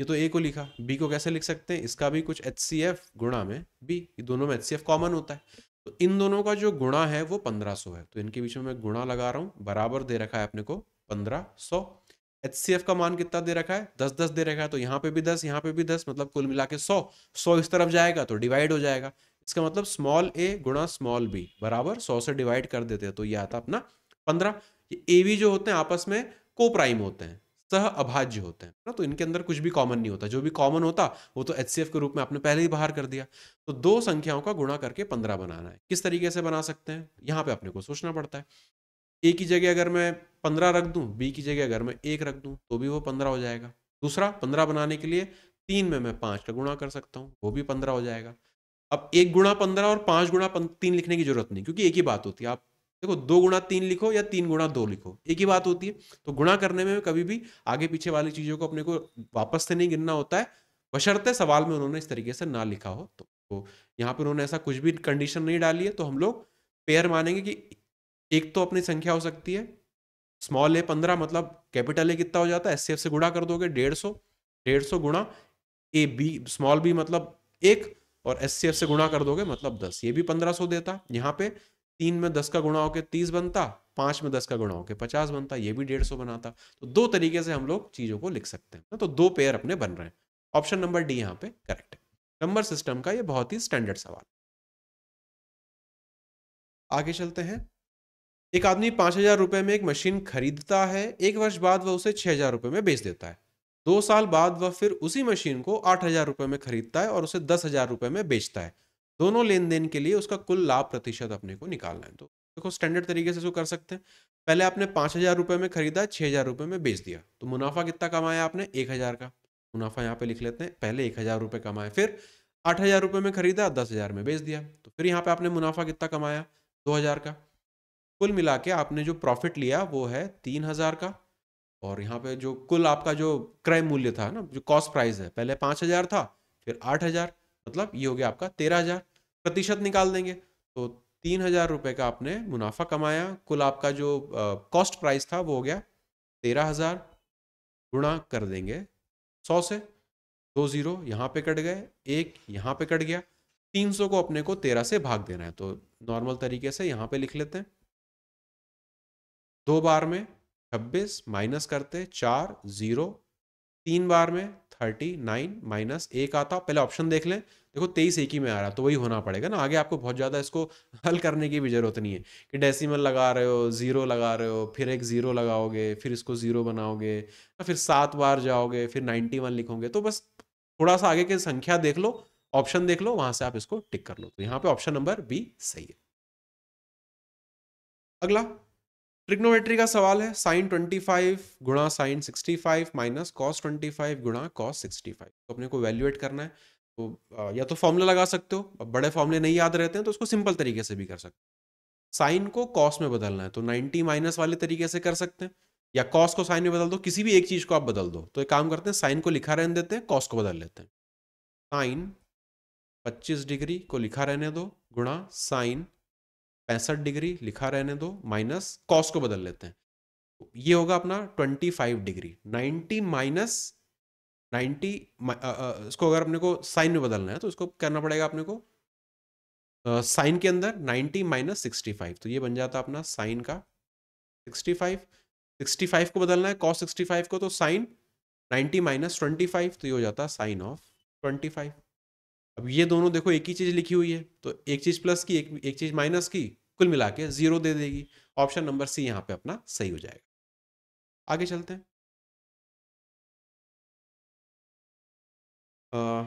ये तो ए को लिखा बी को कैसे लिख सकते हैं इसका भी कुछ एच सी एफ गुणा में बी ये दोनों में एच सी एफ कॉमन होता है तो इन दोनों का जो गुणा है वो पंद्रह सौ है तो इनके बीच में मैं गुणा लगा रहा हूँ बराबर दे रखा है अपने को पंद्रह सौ एच सी एफ का मान कितना दे रखा है दस दस दे रखा है तो यहाँ पे भी दस यहाँ पे भी दस मतलब कुल मिला के सौ सौ इस तरफ जाएगा तो डिवाइड हो जाएगा इसका मतलब स्मॉल ए गुणा स्मॉल बी बराबर सौ से डिवाइड कर देते हैं तो यह आता अपना पंद्रह ये ए बी जो होते हैं आपस में को प्राइम होते हैं सह अभाज्य होते हैं ना तो इनके अंदर कुछ भी कॉमन नहीं होता जो भी कॉमन होता वो तो एच के रूप में आपने पहले ही बाहर कर दिया तो दो संख्याओं का गुणा करके पंद्रह बनाना है किस तरीके से बना सकते हैं यहाँ पे अपने को सोचना पड़ता है ए की जगह अगर मैं पंद्रह रख दूँ बी की जगह अगर मैं एक रख दूँ तो भी वो पंद्रह हो जाएगा दूसरा पंद्रह बनाने के लिए तीन में मैं पाँच का गुणा कर सकता हूँ वो भी पंद्रह हो जाएगा अब एक गुणा पंद्रह और पाँच गुणा तीन लिखने की जरूरत नहीं क्योंकि एक ही बात होती है आप देखो दो गुणा तीन लिखो या तीन गुणा दो लिखो एक ही बात होती है तो गुणा करने में कभी भी आगे पीछे वाली चीज़ों को अपने को वापस से नहीं गिनना होता है बशर्ते सवाल में उन्होंने इस तरीके से ना लिखा हो तो, तो यहाँ पर उन्होंने ऐसा कुछ भी कंडीशन नहीं डाली है तो हम लोग पेयर मानेंगे कि एक तो अपनी संख्या हो सकती है स्मॉल ए पंद्रह मतलब कैपिटल ए कितना हो जाता है एस से गुणा कर दोगे डेढ़ सौ डेढ़ सौ गुणा ए बी स्मॉल बी मतलब एक और एस से गुणा कर दोगे मतलब दस ये भी पंद्रह सौ देता यहाँ पे तीन में दस का गुणा होकर तीस बनता पांच में दस का गुणा होकर पचास बनता ये भी डेढ़ सौ बनाता तो दो तरीके से हम लोग चीज़ों को लिख सकते हैं तो दो पेयर अपने बन रहे हैं ऑप्शन नंबर डी यहाँ पे करेक्ट है नंबर सिस्टम का ये बहुत ही स्टैंडर्ड सवाल आगे चलते हैं एक आदमी पांच हजार रुपये में एक मशीन खरीदता है एक वर्ष बाद वह उसे छह हजार रुपये में बेच देता है दो साल बाद वह फिर उसी मशीन को आठ हजार रुपए में खरीदता है और उसे दस हजार रुपए में बेचता है दोनों लेन देन के लिए उसका कुल लाभ प्रतिशत अपने को निकालना है तो देखो स्टैंडर्ड तरीके से इसको कर सकते हैं पहले आपने पाँच हज़ार रुपये में खरीदा छः हज़ार रुपये में बेच दिया तो मुनाफा कितना कमाया आपने एक हज़ार का मुनाफा यहाँ पे लिख लेते हैं पहले एक हज़ार रुपये कमाए फिर आठ हज़ार रुपये में खरीदा दस हज़ार में बेच दिया तो फिर यहाँ पे आपने मुनाफा कितना कमाया दो हज़ार का कुल मिला के आपने जो प्रॉफिट लिया वो है तीन हज़ार का और यहाँ पे जो कुल आपका जो क्रय मूल्य था ना जो कॉस्ट प्राइस है पहले पाँच हज़ार था फिर आठ हज़ार मतलब ये हो गया आपका तेरह हजार प्रतिशत निकाल देंगे तो तीन हजार रुपये का आपने मुनाफा कमाया कुल आपका जो कॉस्ट प्राइस था वो हो गया तेरह हजार गुणा कर देंगे सौ से दो जीरो यहाँ पे कट गए एक यहाँ पे कट गया तीन सौ को अपने को तेरह से भाग देना है तो नॉर्मल तरीके से यहाँ पे लिख लेते हैं दो बार में छब्बीस माइनस करते चार जीरो तीन बार में थर्टी नाइन माइनस एक आता पहले ऑप्शन देख लें देखो तेईस एक ही में आ रहा तो वही होना पड़ेगा ना आगे आपको बहुत ज़्यादा इसको हल करने की भी ज़रूरत नहीं है कि डेसिमल लगा रहे हो ज़ीरो लगा रहे हो फिर एक ज़ीरो लगाओगे फिर इसको ज़ीरो बनाओगे फिर सात बार जाओगे फिर नाइन्टी वन लिखोगे तो बस थोड़ा सा आगे की संख्या देख लो ऑप्शन देख लो वहां से आप इसको टिक कर लो तो यहाँ पे ऑप्शन नंबर बी सही है अगला ट्रिग्नोमेट्री का सवाल है साइन 25 गुणा साइन 65 माइनस कॉस 25 गुणा कॉस 65 तो अपने को वैल्यूएट करना है तो या तो फॉर्मूला लगा सकते हो अब बड़े फॉर्मूले नहीं याद रहते हैं तो उसको सिंपल तरीके से भी कर सकते हो साइन को कॉस में बदलना है तो 90 माइनस वाले तरीके से कर सकते हैं या कॉस को साइन में बदल दो किसी भी एक चीज़ को आप बदल दो तो एक काम करते हैं साइन को लिखा रहने देते हैं कॉस को बदल लेते हैं साइन पच्चीस डिग्री को लिखा रहने दो गुणा साइन पैंसठ डिग्री लिखा रहने दो माइनस कॉस को बदल लेते हैं ये होगा अपना twenty five degree ninety minus ninety इसको अगर अपने को साइन में बदलना है तो इसको करना पड़ेगा अपने को साइन के अंदर 90 माइनस सिक्सटी तो ये बन जाता अपना साइन का 65 65 को बदलना है कॉस 65 को तो साइन 90 माइनस ट्वेंटी तो ये हो जाता है साइन ऑफ 25 अब ये दोनों देखो एक ही चीज़ लिखी हुई है तो एक चीज़ प्लस की एक, एक चीज़ माइनस की कुल मिला के जीरो दे देगी ऑप्शन नंबर सी यहाँ पे अपना सही हो जाएगा आगे चलते हैं आ,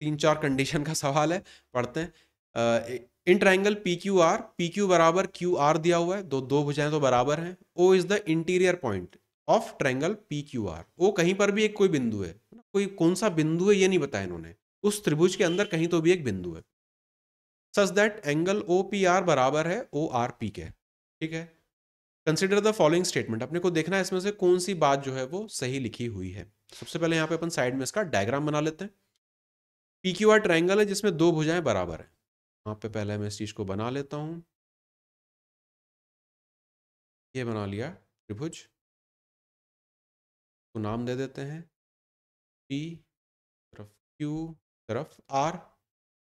तीन चार कंडीशन का सवाल है पढ़ते हैं in triangle P Q R P Q बराबर क्यू आर दिया हुआ है दो दो भुजाएं तो बराबर हैं O is the interior point of triangle P Q R वो कहीं पर भी एक कोई बिंदु है कोई कौन सा बिंदु है ये नहीं बताया इन्होंने उस त्रिभुज के अंदर कहीं तो भी एक बिंदु है such that angle O P R बराबर है ओ आर पी के ठीक है कंसिडर द फॉलोइंग स्टेटमेंट अपने को देखना है इसमें से कौन सी बात जो है वो सही लिखी हुई है सबसे पहले यहाँ पे अपन साइड में इसका डायग्राम बना लेते हैं पी क्यू आर ट्राइंगल है जिसमें दो भुजाएं बराबर है यहाँ पे पहले मैं इस चीज को बना लेता हूँ ये बना लिया त्रिभुज को नाम दे देते हैं पी तरफ क्यू तरफ आर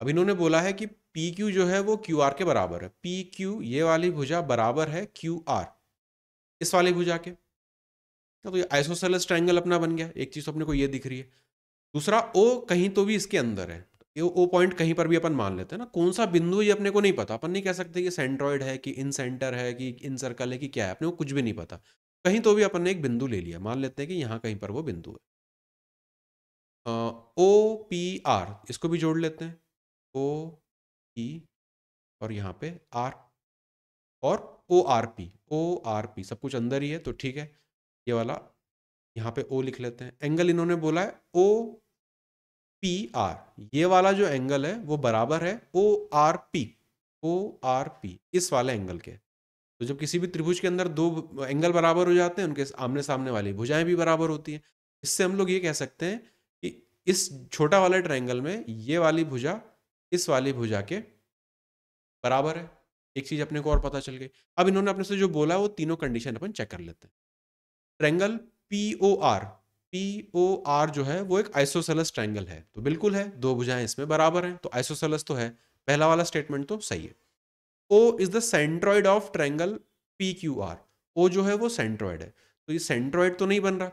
अब इन्होंने बोला है कि पी क्यू जो है वो क्यू आर के बराबर है पी क्यू ये वाली भुजा बराबर है क्यू आर इस वाली भुजा के तो ये आइसोसेलस ट्रायंगल अपना बन गया एक चीज़ तो अपने को ये दिख रही है दूसरा ओ कहीं तो भी इसके अंदर है ये ओ पॉइंट कहीं पर भी अपन मान लेते हैं ना कौन सा बिंदु ये अपने को नहीं पता अपन नहीं कह सकते कि सेंट्रॉइड है कि इन सेंटर है कि इन सर्कल है कि क्या है अपने को कुछ भी नहीं पता कहीं तो भी अपन ने एक बिंदु ले लिया मान लेते हैं कि यहाँ कहीं पर वो बिंदु है ओ पी आर इसको भी जोड़ लेते हैं ओ पी और यहाँ पे आर और O R P O R P सब कुछ अंदर ही है तो ठीक है ये वाला यहाँ पे ओ लिख लेते हैं एंगल इन्होंने बोला है ओ पी आर ये वाला जो एंगल है वो बराबर है O R P O R P इस वाले एंगल के तो जब किसी भी त्रिभुज के अंदर दो एंगल बराबर हो जाते हैं उनके आमने सामने वाली भुजाएं भी बराबर होती हैं इससे हम लोग ये कह सकते हैं कि इस छोटा वाले ट्राइंगल में ये वाली भुजा इस वाली भुजा के बराबर है एक चीज अपने को और पता चल गई अब इन्होंने अपने से जो बोला वो तीनों कंडीशन अपन चेक कर लेते हैं triangle P O R P O R जो है वो एक आइसोसेलस ट्रैंगल है तो बिल्कुल है दो भुजाएं इसमें बराबर हैं तो आइसोसेलस तो है पहला वाला स्टेटमेंट तो सही है O is the centroid of triangle P Q R O जो है वो सेंट्रॉइड है तो ये सेंट्रॉइड तो नहीं बन रहा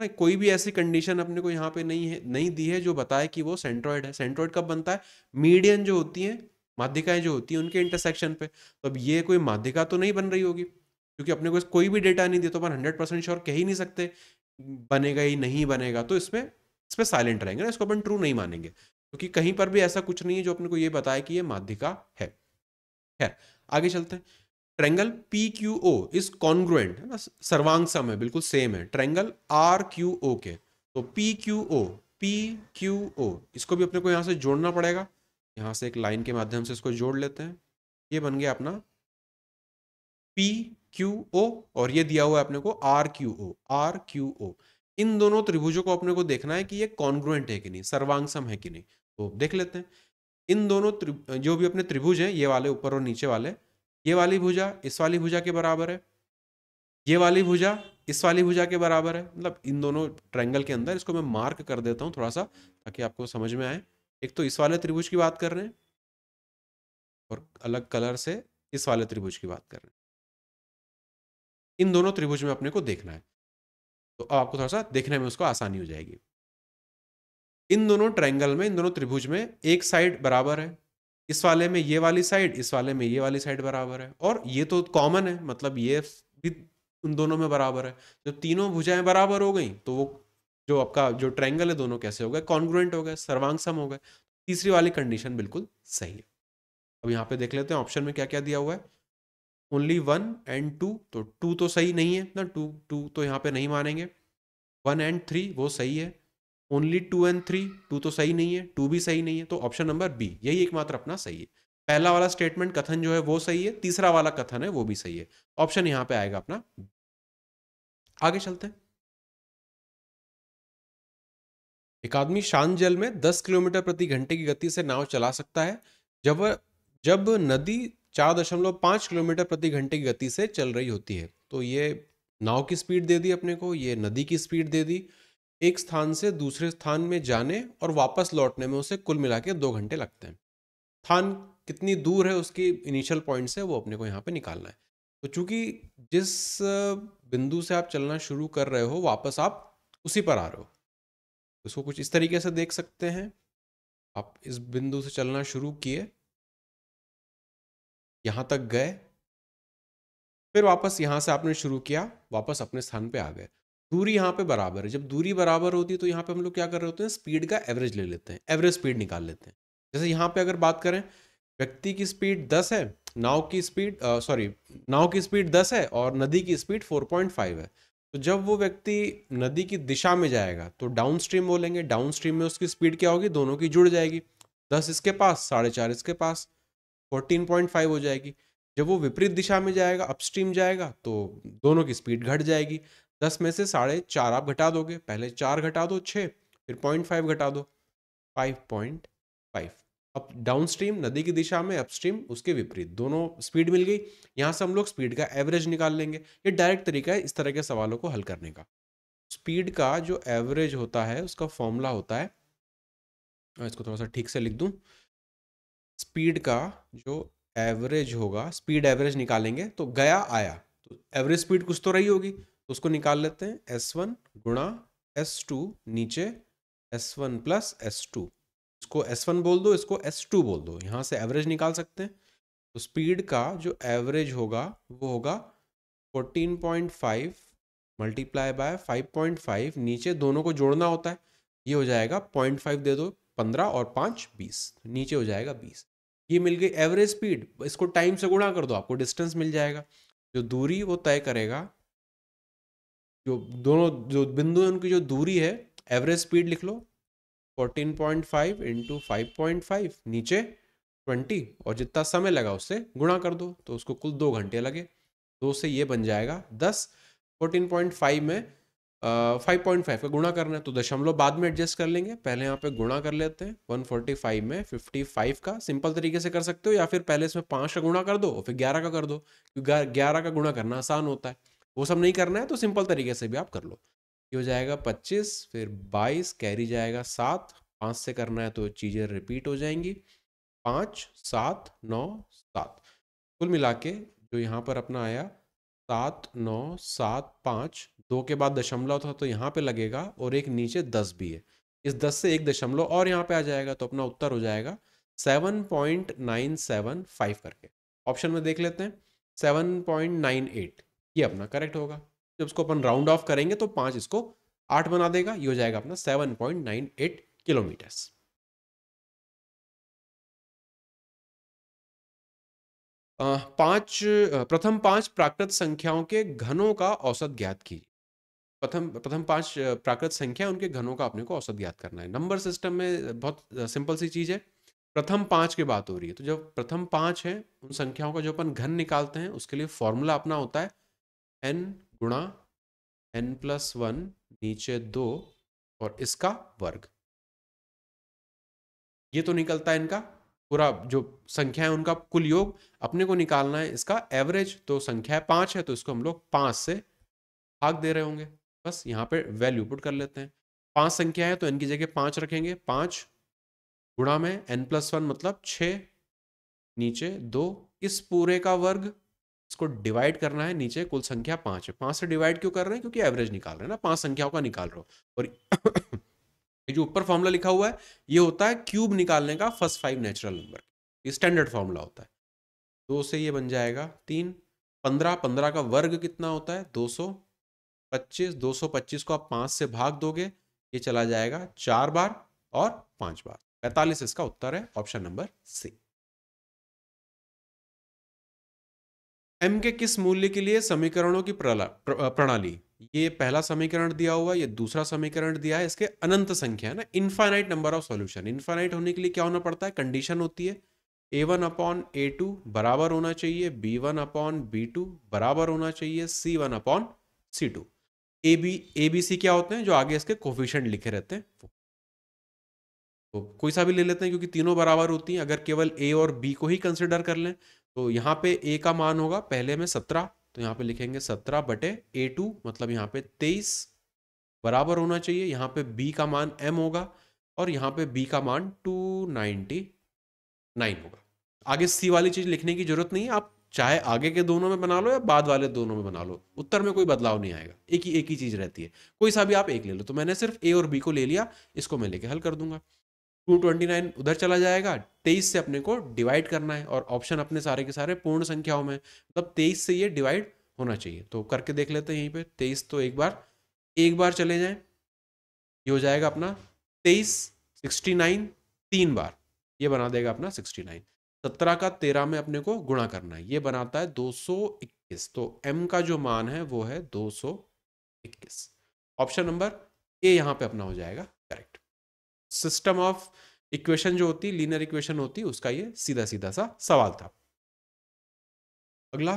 ना कोई भी ऐसी कंडीशन अपने को यहाँ पे नहीं है नहीं दी है जो बताए कि वो सेंट्रॉइड है सेंट्रॉइड कब बनता है मीडियन जो होती हैं माध्यिकाएं जो होती हैं उनके इंटरसेक्शन पे तो अब ये कोई माध्यिका तो नहीं बन रही होगी क्योंकि अपने को कोई भी डेटा नहीं दिया तो अपन हंड्रेड परसेंट श्योर कह ही नहीं सकते बनेगा ही नहीं बनेगा तो इसमें इस पर साइलेंट रहेंगे ना इसको अपन ट्रू नहीं मानेंगे क्योंकि कहीं पर भी ऐसा कुछ नहीं है जो अपने को ये बताए कि ये माध्यिका है खैर आगे चलते हैं triangle P Q O is congruent है ना सर्वांग सम है बिल्कुल सेम है ट्रेंगल आर क्यू ओ के तो P Q O P Q O इसको भी अपने को यहाँ से जोड़ना पड़ेगा यहाँ से एक लाइन के माध्यम से इसको जोड़ लेते हैं ये बन गया अपना पी क्यू ओ और ये दिया हुआ है अपने को R Q O R Q O इन दोनों त्रिभुजों को अपने को देखना है कि ये कॉन्ग्रुएंट है कि नहीं सर्वांगसम है कि नहीं तो देख लेते हैं इन दोनों जो भी अपने त्रिभुज हैं ये वाले ऊपर और नीचे वाले ये वाली भुजा इस वाली भुजा के बराबर है ये वाली भुजा इस वाली भुजा के बराबर है मतलब इन दोनों ट्रायंगल के अंदर इसको मैं मार्क कर देता हूँ थोड़ा सा ताकि आपको समझ में आए एक तो इस वाले त्रिभुज की बात कर रहे हैं और अलग कलर से इस वाले त्रिभुज की बात कर रहे हैं इन दोनों त्रिभुज में अपने को देखना है तो आपको थोड़ा सा देखने में उसको आसानी हो जाएगी इन दोनों ट्रायंगल में इन दोनों त्रिभुज में एक साइड बराबर है इस वाले में ये वाली साइड इस वाले में ये वाली साइड बराबर है और ये तो कॉमन है मतलब ये भी उन दोनों में बराबर है जब तीनों भुजाएं बराबर हो गई तो वो जो आपका जो ट्रायंगल है दोनों कैसे हो गए कॉन्ग्रुएंट हो गए सर्वांगसम हो गए तीसरी वाली कंडीशन बिल्कुल सही है अब यहाँ पे देख लेते हैं ऑप्शन में क्या क्या दिया हुआ है ओनली वन एंड टू तो टू तो सही नहीं है ना टू टू तो यहाँ पे नहीं मानेंगे वन एंड थ्री वो सही है only two and three two तो सही नहीं है टू भी सही नहीं है तो ऑप्शन नंबर बी यही एकमात्र अपना सही है पहला वाला स्टेटमेंट कथन जो है वो सही है तीसरा वाला कथन है वो भी सही है ऑप्शन यहां पे आएगा अपना आगे चलते हैं एक आदमी शांत जल में 10 किलोमीटर प्रति घंटे की गति से नाव चला सकता है जब जब नदी चार दशमलव पाँच किलोमीटर प्रति घंटे की गति से चल रही होती है तो ये नाव की स्पीड दे दी अपने को ये नदी की स्पीड दे दी एक स्थान से दूसरे स्थान में जाने और वापस लौटने में उसे कुल मिला के दो घंटे लगते हैं स्थान कितनी दूर है उसकी इनिशियल पॉइंट से वो अपने को यहाँ पे निकालना है तो चूंकि जिस बिंदु से आप चलना शुरू कर रहे हो वापस आप उसी पर आ रहे हो इसको कुछ इस तरीके से देख सकते हैं आप इस बिंदु से चलना शुरू किए यहाँ तक गए फिर वापस यहाँ से आपने शुरू किया वापस अपने स्थान पे आ गए दूरी यहाँ पे बराबर है जब दूरी बराबर होती है तो यहाँ पे हम लोग क्या कर रहे होते हैं स्पीड का एवरेज ले लेते हैं एवरेज स्पीड निकाल लेते हैं जैसे यहाँ पे अगर बात करें व्यक्ति की स्पीड दस है नाव की स्पीड सॉरी नाव की स्पीड दस है और नदी की स्पीड फोर पॉइंट फाइव है तो जब वो व्यक्ति नदी की दिशा में जाएगा तो डाउन स्ट्रीम बोलेंगे डाउन स्ट्रीम में उसकी स्पीड क्या होगी दोनों की जुड़ जाएगी दस इसके पास साढ़े चार इसके पास फोर्टीन पॉइंट फाइव हो जाएगी जब वो विपरीत दिशा में जाएगा अपस्ट्रीम जाएगा तो दोनों की स्पीड घट जाएगी दस में से साढ़े चार आप घटा दोगे पहले चार घटा दो छः फिर पॉइंट फाइव घटा दो फाइव पॉइंट फाइव अब डाउन स्ट्रीम नदी की दिशा में अपस्ट्रीम उसके विपरीत दोनों स्पीड मिल गई यहाँ से हम लोग स्पीड का एवरेज निकाल लेंगे ये डायरेक्ट तरीका है इस तरह के सवालों को हल करने का स्पीड का जो एवरेज होता है उसका फॉर्मूला होता है इसको थोड़ा सा ठीक से लिख दूँ स्पीड का जो एवरेज होगा स्पीड एवरेज निकालेंगे तो गया आया तो एवरेज स्पीड कुछ तो रही होगी तो उसको निकाल लेते हैं एस वन गुणा एस टू नीचे S one plus S two इसको एस वन बोल दो इसको एस टू बोल दो यहाँ से एवरेज निकाल सकते हैं तो स्पीड का जो एवरेज होगा वो होगा fourteen point five multiply by five point five नीचे दोनों को जोड़ना होता है ये हो जाएगा पॉइंट फाइव दे दो पंद्रह और पाँच बीस तो नीचे हो जाएगा बीस ये मिल गई एवरेज स्पीड इसको टाइम से गुणा कर दो आपको डिस्टेंस मिल जाएगा जो दूरी वो तय करेगा जो दोनों जो बिंदु है उनकी जो दूरी है एवरेज स्पीड लिख लो 14.5 पॉइंट फाइव इंटू फाइव नीचे 20 और जितना समय लगा उससे गुणा कर दो तो उसको कुल दो घंटे लगे दो से ये बन जाएगा दस 14.5 में फाइव पॉइंट फाइव का गुणा करना है तो दशमलव बाद में एडजस्ट कर लेंगे पहले यहाँ पे गुणा कर लेते हैं वन फोर्टी फाइव में फिफ्टी फाइव का सिंपल तरीके से कर सकते हो या फिर पहले इसमें पाँच का गुणा कर दो और फिर ग्यारह का कर दो क्योंकि ग्यारह का गुणा करना आसान होता है वो सब नहीं करना है तो सिंपल तरीके से भी आप कर लो ये हो जाएगा पच्चीस फिर बाईस कैरी जाएगा सात पाँच से करना है तो चीज़ें रिपीट हो जाएंगी पाँच सात नौ सात कुल मिला के जो यहाँ पर अपना आया सात नौ सात पाँच दो के बाद दशमलव था तो यहाँ पे लगेगा और एक नीचे दस भी है इस दस से एक दशमलव और यहाँ पे आ जाएगा तो अपना उत्तर हो जाएगा seven point nine seven five करके ऑप्शन में देख लेते हैं सेवन पॉइंट नाइन एट ये अपना करेक्ट होगा जब इसको अपन राउंड ऑफ करेंगे तो पाँच इसको आठ बना देगा ये हो जाएगा अपना seven point nine eight kilometres पांच प्रथम पांच प्राकृत संख्याओं के घनों का औसत ज्ञात कीजिए प्रथम प्रथम पांच प्राकृत संख्या उनके घनों का अपने को औसत ज्ञात करना है नंबर सिस्टम में बहुत सिंपल सी चीज़ है प्रथम पांच की बात हो रही है तो जब प्रथम पांच है उन संख्याओं का जो अपन घन निकालते हैं उसके लिए फॉर्मूला अपना होता है एन गुणा एन प्लस वन नीचे दो और इसका वर्ग ये तो निकलता है इनका पूरा जो संख्या है उनका कुल योग अपने को निकालना है इसका एवरेज तो संख्या है पांच है तो इसको हम लोग पांच से भाग दे रहे होंगे बस यहां पे वैल्यू पुट कर लेते हैं पांच संख्या है तो इनकी जगह पांच रखेंगे पांच गुणा में एन प्लस वन मतलब छ नीचे दो इस पूरे का वर्ग इसको डिवाइड करना है नीचे कुल संख्या पांच है पांच से डिवाइड क्यों कर रहे हैं क्योंकि एवरेज निकाल रहे हैं ना पांच संख्याओं का निकाल रहे हो और जो ऊपर फॉर्मूला लिखा हुआ है ये होता है क्यूब निकालने का फर्स्ट फाइव नेचुरल नंबर ये स्टैंडर्ड फॉर्मूला होता है दो से ये बन जाएगा तीन पंद्रह पंद्रह का वर्ग कितना होता है दो सौ पच्चीस दो सौ पच्चीस को आप पांच से भाग दोगे ये चला जाएगा चार बार और पांच बार पैंतालीस इसका उत्तर है ऑप्शन नंबर सी एम के किस मूल्य के लिए समीकरणों की प्रणाली ये पहला समीकरण दिया हुआ ये दूसरा समीकरण दिया है इसके अनंत संख्या है ना infinite number of solution infinite होने के लिए क्या होना पड़ता है कंडीशन होती है A one upon A two बराबर होना चाहिए B one upon B two बराबर होना चाहिए C one upon C two A B A B C क्या होते हैं जो आगे इसके कोफिशेंट लिखे रहते हैं तो कोई सा भी ले लेते हैं क्योंकि तीनों बराबर होती हैं अगर केवल ए और बी को ही कंसिडर कर लें तो यहाँ पे ए का मान होगा पहले में सत्रह तो यहाँ पे लिखेंगे सत्रह बटे ए टू मतलब यहाँ पे तेईस बराबर होना चाहिए यहाँ पे बी का मान एम होगा और यहाँ पे बी का मान टू नाइन्टी नाइन होगा आगे सी वाली चीज़ लिखने की जरूरत नहीं है आप चाहे आगे के दोनों में बना लो या बाद वाले दोनों में बना लो उत्तर में कोई बदलाव नहीं आएगा एक ही एक ही चीज़ रहती है कोई सा भी आप एक ले लो तो मैंने सिर्फ ए और बी को ले लिया इसको मैं लेके हल कर दूंगा टू ट्वेंटी नाइन उधर चला जाएगा तेईस से अपने को डिवाइड करना है और ऑप्शन अपने सारे के सारे पूर्ण संख्याओं में मतलब तेईस से ये डिवाइड होना चाहिए तो करके देख लेते हैं यहीं पे तेईस तो एक बार एक बार चले जाएं ये हो जाएगा अपना तेईस सिक्सटी नाइन तीन बार ये बना देगा अपना सिक्सटी नाइन सत्रह का तेरह में अपने को गुणा करना है ये बनाता है दो सौ इक्कीस तो एम का जो मान है वो है दो सौ इक्कीस ऑप्शन नंबर ए यहाँ पे अपना हो जाएगा सिस्टम ऑफ इक्वेशन जो होती लीनर इक्वेशन होती उसका ये सीधा सीधा सा सवाल था अगला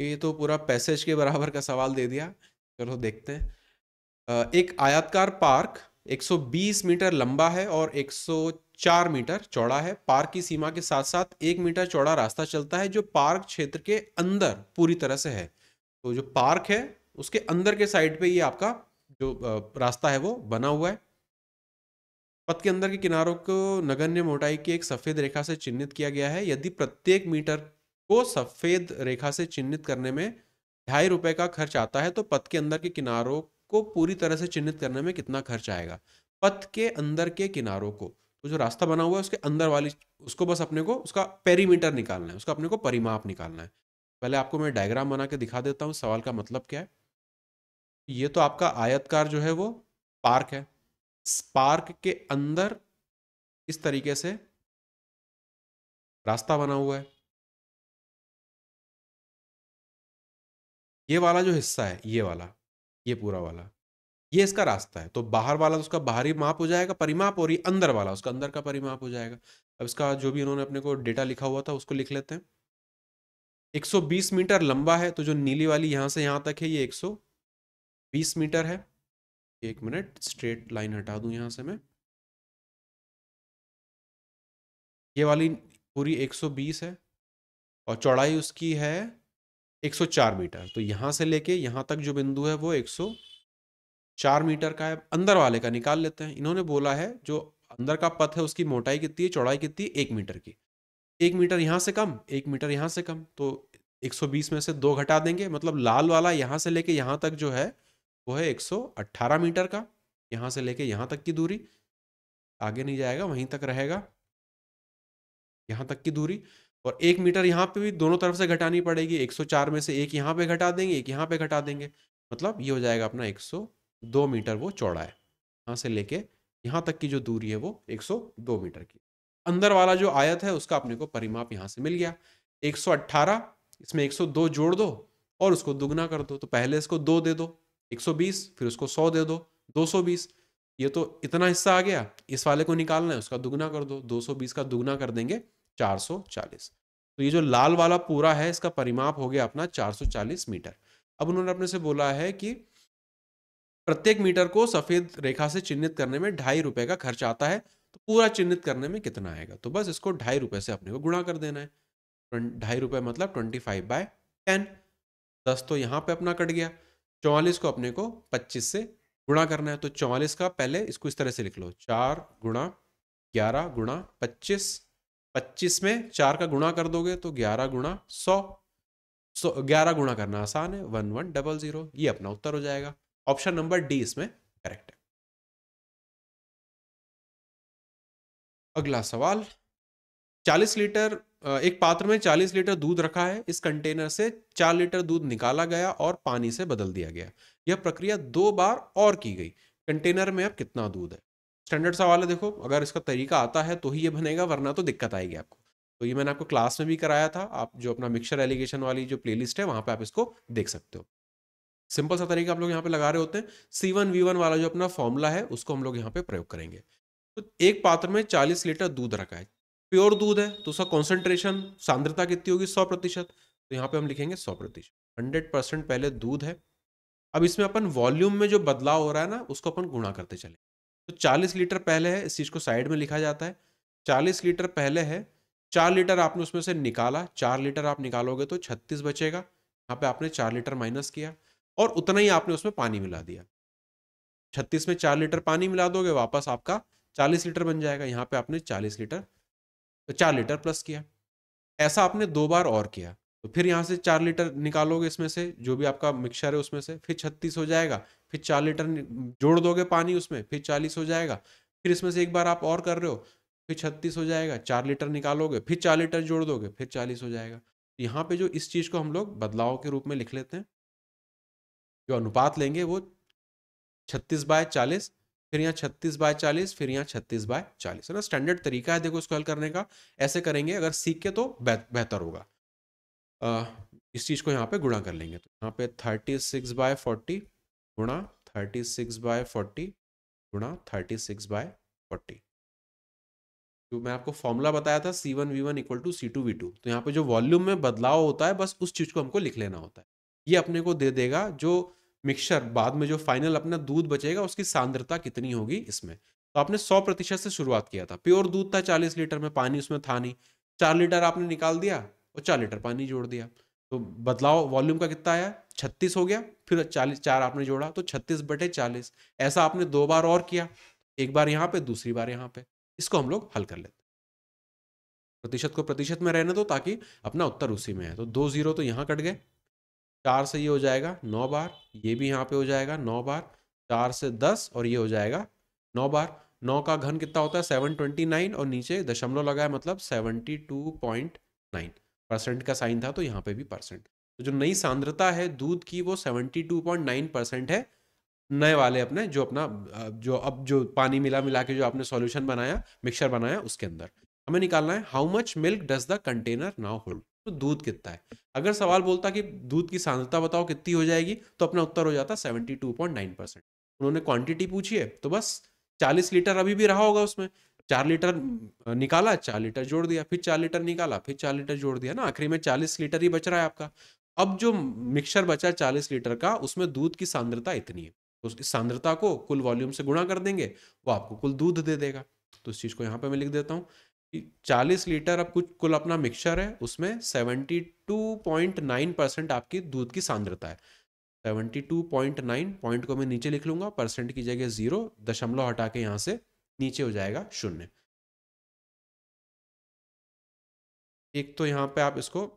ये तो पूरा पैसेज के बराबर का सवाल दे दिया चलो देखते हैं एक आयातकार पार्क 120 मीटर लंबा है और 104 मीटर चौड़ा है पार्क की सीमा के साथ साथ एक मीटर चौड़ा रास्ता चलता है जो पार्क क्षेत्र के अंदर पूरी तरह से है तो जो पार्क है उसके अंदर के साइड पे ये आपका जो रास्ता है वो बना हुआ है पथ के अंदर के किनारों को नगण्य मोटाई की एक सफ़ेद रेखा से चिन्हित किया गया है यदि प्रत्येक मीटर को सफ़ेद रेखा से चिन्हित करने में ढाई रुपये का खर्च आता है तो पथ के अंदर के किनारों को पूरी तरह से चिन्हित करने में कितना खर्च आएगा पथ के अंदर के किनारों को तो जो रास्ता बना हुआ है उसके अंदर वाली उसको बस अपने को उसका पेरीमीटर निकालना है उसका अपने को परिमाप निकालना है पहले आपको मैं डायग्राम बना के दिखा देता हूँ सवाल का मतलब क्या है ये तो आपका आयतकार जो है वो पार्क है स्पार्क के अंदर इस तरीके से रास्ता बना हुआ है ये वाला जो हिस्सा है ये वाला ये पूरा वाला ये इसका रास्ता है तो बाहर वाला तो उसका बाहरी माप हो जाएगा परिमाप और ये अंदर वाला उसका अंदर का परिमाप हो जाएगा अब इसका जो भी उन्होंने अपने को डेटा लिखा हुआ था उसको लिख लेते हैं 120 मीटर लंबा है तो जो नीली वाली यहां से यहां तक है ये 120 मीटर है एक मिनट स्ट्रेट लाइन हटा दूं यहां से मैं ये वाली पूरी 120 है और चौड़ाई उसकी है 104 मीटर तो यहां से लेके यहां तक जो बिंदु है वो 104 मीटर का है अंदर वाले का निकाल लेते हैं इन्होंने बोला है जो अंदर का पथ है उसकी मोटाई कितनी है चौड़ाई कितनी है एक मीटर की एक मीटर यहां से कम एक मीटर यहां से कम तो 120 में से दो घटा देंगे मतलब लाल वाला यहां से लेके यहां तक जो है वो है 118 मीटर का यहाँ से लेके यहाँ तक की दूरी आगे नहीं जाएगा वहीं तक रहेगा यहाँ तक की दूरी और एक मीटर यहाँ पे भी दोनों तरफ से घटानी पड़ेगी 104 में से एक यहाँ पे घटा देंगे एक यहाँ पे घटा देंगे मतलब ये हो जाएगा अपना 102 मीटर वो चौड़ा है यहाँ से लेके यहाँ तक की जो दूरी है वो 102 मीटर की अंदर वाला जो आयत है उसका अपने को परिमाप यहाँ से मिल गया 118 इसमें 102 जोड़ दो और उसको दुगना कर दो तो पहले इसको दो दे दो 120 फिर उसको 100 दे दो 220 ये तो इतना हिस्सा आ गया इस वाले को निकालना है उसका दुगना कर दो 220 का दुगना कर देंगे 440 तो ये जो लाल वाला पूरा है इसका परिमाप हो गया अपना 440 मीटर अब उन्होंने अपने से बोला है कि प्रत्येक मीटर को सफेद रेखा से चिन्हित करने में ढाई रुपए का खर्च आता है तो पूरा चिन्हित करने में कितना आएगा तो बस इसको ढाई रुपए से अपने को गुणा कर देना है ढाई रुपए मतलब ट्वेंटी फाइव बाय टेन दस तो यहाँ पे अपना कट गया चौवालीस को अपने को पच्चीस से गुणा करना है तो चौवालीस का पहले इसको इस तरह से लिख लो चार गुणा ग्यारह गुणा पच्चीस पच्चीस में चार का गुणा कर दोगे तो ग्यारह गुणा सौ सौ ग्यारह गुणा करना आसान है वन वन डबल जीरो ये अपना उत्तर हो जाएगा ऑप्शन नंबर डी इसमें करेक्ट है अगला सवाल चालीस लीटर एक पात्र में चालीस लीटर दूध रखा है इस कंटेनर से चार लीटर दूध निकाला गया और पानी से बदल दिया गया यह प्रक्रिया दो बार और की गई कंटेनर में अब कितना दूध है स्टैंडर्ड सवाल है देखो अगर इसका तरीका आता है तो ही ये बनेगा वरना तो दिक्कत आएगी आपको तो ये मैंने आपको क्लास में भी कराया था आप जो अपना मिक्सर एलिगेशन वाली जो प्लेलिस्ट है वहाँ पे आप इसको देख सकते हो सिंपल सा तरीका आप लोग यहाँ पे लगा रहे होते हैं सी वन वी वन वाला जो अपना फॉर्मूला है उसको हम लोग यहाँ पे प्रयोग करेंगे तो एक पात्र में चालीस लीटर दूध रखा है प्योर दूध है तो उसका कॉन्सेंट्रेशन सांद्रता कितनी होगी सौ प्रतिशत तो यहाँ पे हम लिखेंगे सौ प्रतिशत हंड्रेड परसेंट पहले दूध है अब इसमें अपन वॉल्यूम में जो बदलाव हो रहा है ना उसको अपन गुणा करते चले तो चालीस लीटर पहले है इस चीज़ को साइड में लिखा जाता है चालीस लीटर पहले है चार लीटर आपने उसमें से निकाला चार लीटर आप निकालोगे तो छत्तीस बचेगा यहाँ पे आपने चार लीटर माइनस किया और उतना ही आपने उसमें पानी मिला दिया छत्तीस में चार लीटर पानी मिला दोगे वापस आपका चालीस लीटर बन जाएगा यहाँ पे आपने चालीस लीटर तो चार लीटर प्लस किया ऐसा आपने दो बार और किया तो फिर यहाँ से चार लीटर निकालोगे इसमें से जो भी आपका मिक्सर है उसमें से फिर छत्तीस हो जाएगा फिर चार लीटर जोड़ दोगे पानी उसमें फिर चालीस हो जाएगा फिर इसमें से एक बार आप और कर रहे हो फिर छत्तीस हो जाएगा चार लीटर निकालोगे फिर चार लीटर जोड़ दोगे फिर चालीस हो जाएगा तो यहाँ पे जो इस चीज़ को हम लोग बदलाव के रूप में लिख लेते हैं जो अनुपात लेंगे वो छत्तीस बाय चालीस फिर यहाँ छत्तीस बाय चालीस फिर यहाँ छत्तीस बाय चालीस है ना स्टैंडर्ड तरीका है देखो इसको हल करने का ऐसे करेंगे अगर सीख के तो बेहतर होगा आ, इस चीज़ को यहाँ पे गुणा कर लेंगे तो यहाँ पे थर्टी सिक्स बाय फोर्टी गुणा थर्टी सिक्स बाय फोर्टी गुणा थर्टी सिक्स बाय फोर्टी जो मैं आपको फॉर्मूला बताया था C one V one equal to C two V two तो यहाँ पे जो वॉल्यूम में बदलाव होता है बस उस चीज़ को हमको लिख लेना होता है ये अपने को दे देगा जो मिक्सचर बाद में जो फाइनल अपना दूध बचेगा उसकी सांद्रता कितनी होगी इसमें तो आपने सौ प्रतिशत से शुरुआत किया था प्योर दूध था चालीस लीटर में पानी उसमें था नहीं चार लीटर आपने निकाल दिया और चार लीटर पानी जोड़ दिया तो बदलाव वॉल्यूम का कितना आया छत्तीस हो गया फिर चालीस चार आपने जोड़ा तो छत्तीस बटे चालीस ऐसा आपने दो बार और किया एक बार यहाँ पे दूसरी बार यहाँ पे इसको हम लोग हल कर लेते प्रतिशत को प्रतिशत में रहने दो ताकि अपना उत्तर उसी में है तो दो जीरो तो यहाँ कट गए चार से ये हो जाएगा नौ बार ये भी यहाँ पे हो जाएगा नौ बार चार से दस और ये हो जाएगा नौ बार नौ का घन कितना होता है सेवन ट्वेंटी नाइन और नीचे दशमलव लगा है मतलब seventy two point nine percent का साइन था तो यहाँ पे भी परसेंट तो जो नई सांद्रता है दूध की वो seventy two point nine percent है नए वाले अपने जो अपना जो अब जो पानी मिला मिला के जो आपने सॉल्यूशन बनाया मिक्सर बनाया उसके अंदर हमें निकालना है how much milk does the container now hold तो दूध कितना है अगर सवाल बोलता कि दूध की सांद्रता बताओ कितनी हो जाएगी तो अपना उत्तर हो जाता seventy two point nine percent उन्होंने क्वांटिटी पूछी है तो बस चालीस लीटर अभी भी रहा होगा उसमें चार लीटर निकाला चार लीटर जोड़ दिया फिर चार लीटर निकाला फिर चार लीटर जोड़ दिया ना आखिरी में चालीस लीटर ही बच रहा है आपका अब जो मिक्सर बचा है चालीस लीटर का उसमें दूध की सांद्रता इतनी है तो उस सांद्रता को कुल वॉल्यूम से गुणा कर देंगे वो आपको कुल दूध दे देगा तो इस चीज़ को यहाँ पे मैं लिख देता हूँ 40 लीटर अब कुछ कुल अपना मिक्सचर है उसमें 72.9 परसेंट आपकी दूध की सांद्रता है 72.9 पॉइंट को मैं नीचे लिख लूंगा परसेंट की जगह जीरो दशमलव हटा के यहाँ से नीचे हो जाएगा शून्य एक तो यहाँ पे आप इसको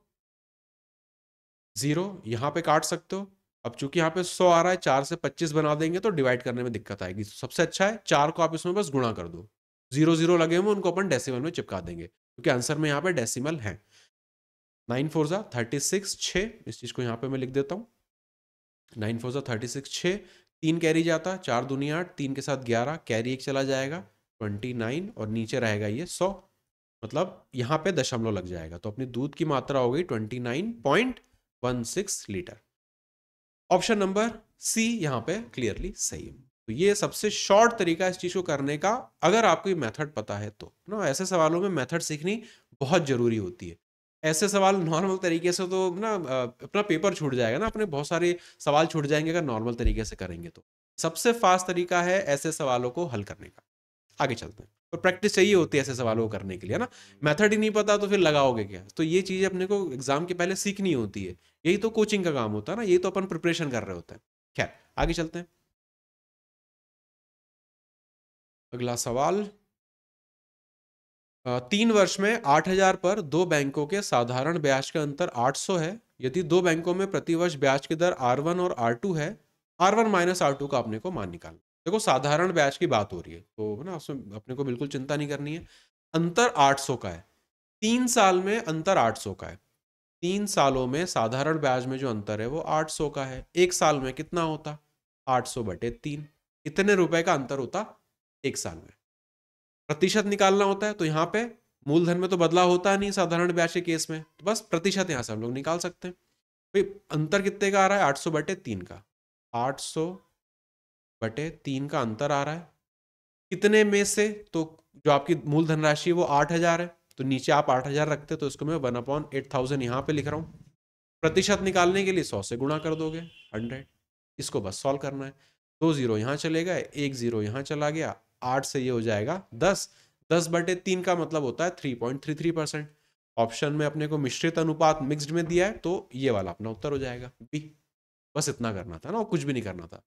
जीरो यहाँ पे काट सकते हो अब चूंकि यहाँ पे सौ आ रहा है चार से पच्चीस बना देंगे तो डिवाइड करने में दिक्कत आएगी सबसे अच्छा है चार को आप इसमें बस गुणा कर दो जीरो जीरो लगे हुए उनको अपन डेसिमल में चिपका देंगे क्योंकि आंसर में यहाँ पे डेसिमल है नाइन फोर ज़ा थर्टी सिक्स छः इस चीज़ को यहाँ पे मैं लिख देता हूँ नाइन फोर ज़ा थर्टी सिक्स छः तीन कैरी जाता चार दुनिया आठ तीन के साथ ग्यारह कैरी एक चला जाएगा ट्वेंटी नाइन और नीचे रहेगा ये सौ मतलब यहाँ पे दशमलव लग जाएगा तो अपनी दूध की मात्रा हो गई twenty nine point one six litre option number C यहाँ पे क्लियरली सही है तो ये सबसे शॉर्ट तरीका इस चीज़ को करने का अगर आपको ये मेथड पता है तो ना ऐसे सवालों में मेथड सीखनी बहुत ज़रूरी होती है ऐसे सवाल नॉर्मल तरीके से तो ना अपना पेपर छूट जाएगा ना अपने बहुत सारे सवाल छूट जाएंगे अगर नॉर्मल तरीके से करेंगे तो सबसे फास्ट तरीका है ऐसे सवालों को हल करने का आगे चलते हैं और तो प्रैक्टिस चाहिए होती है ऐसे सवालों को करने के लिए ना मेथड ही नहीं पता तो फिर लगाओगे क्या तो ये चीज़ अपने को एग्जाम के पहले सीखनी होती है यही तो कोचिंग का काम होता है ना यही तो अपन प्रिपरेशन कर रहे होते हैं खैर आगे चलते हैं अगला सवाल तीन वर्ष में 8000 पर दो बैंकों के साधारण ब्याज का अंतर 800 है यदि दो बैंकों में प्रतिवर्ष ब्याज की दर R1 और R2 है R1 वन माइनस आर का अपने को मान निकालना देखो साधारण ब्याज की बात हो रही है तो ना उसमें अपने को बिल्कुल चिंता नहीं करनी है अंतर 800 का है तीन साल में अंतर 800 का है तीन सालों में साधारण ब्याज में जो अंतर है वो सौ का है एक साल में कितना होता आठ सौ बटे तीन इतने रुपए का अंतर होता एक साल में प्रतिशत निकालना होता है तो यहाँ पे मूलधन में तो बदलाव होता नहीं साधारण ब्याज के केस में तो बस प्रतिशत यहाँ से हम लोग निकाल सकते हैं भाई अंतर कितने का आ रहा है आठ सौ बटे तीन का आठ सौ बटे तीन का अंतर आ रहा है कितने में से तो जो आपकी मूलधन राशि है वो आठ हजार है तो नीचे आप आठ हजार रखते तो इसको मैं वन अपॉन एट थाउजेंड यहाँ पे लिख रहा हूँ प्रतिशत निकालने के लिए सौ से गुणा कर दोगे हंड्रेड इसको बस सॉल्व करना है दो जीरो यहाँ चलेगा एक जीरो यहाँ चला गया आठ से ये हो जाएगा दस दस बटे तीन का मतलब होता है three point three three percent option में अपने को मिश्रित अनुपात मिक्सड में दिया है तो ये वाला अपना उत्तर हो जाएगा बी बस इतना करना था ना और कुछ भी नहीं करना था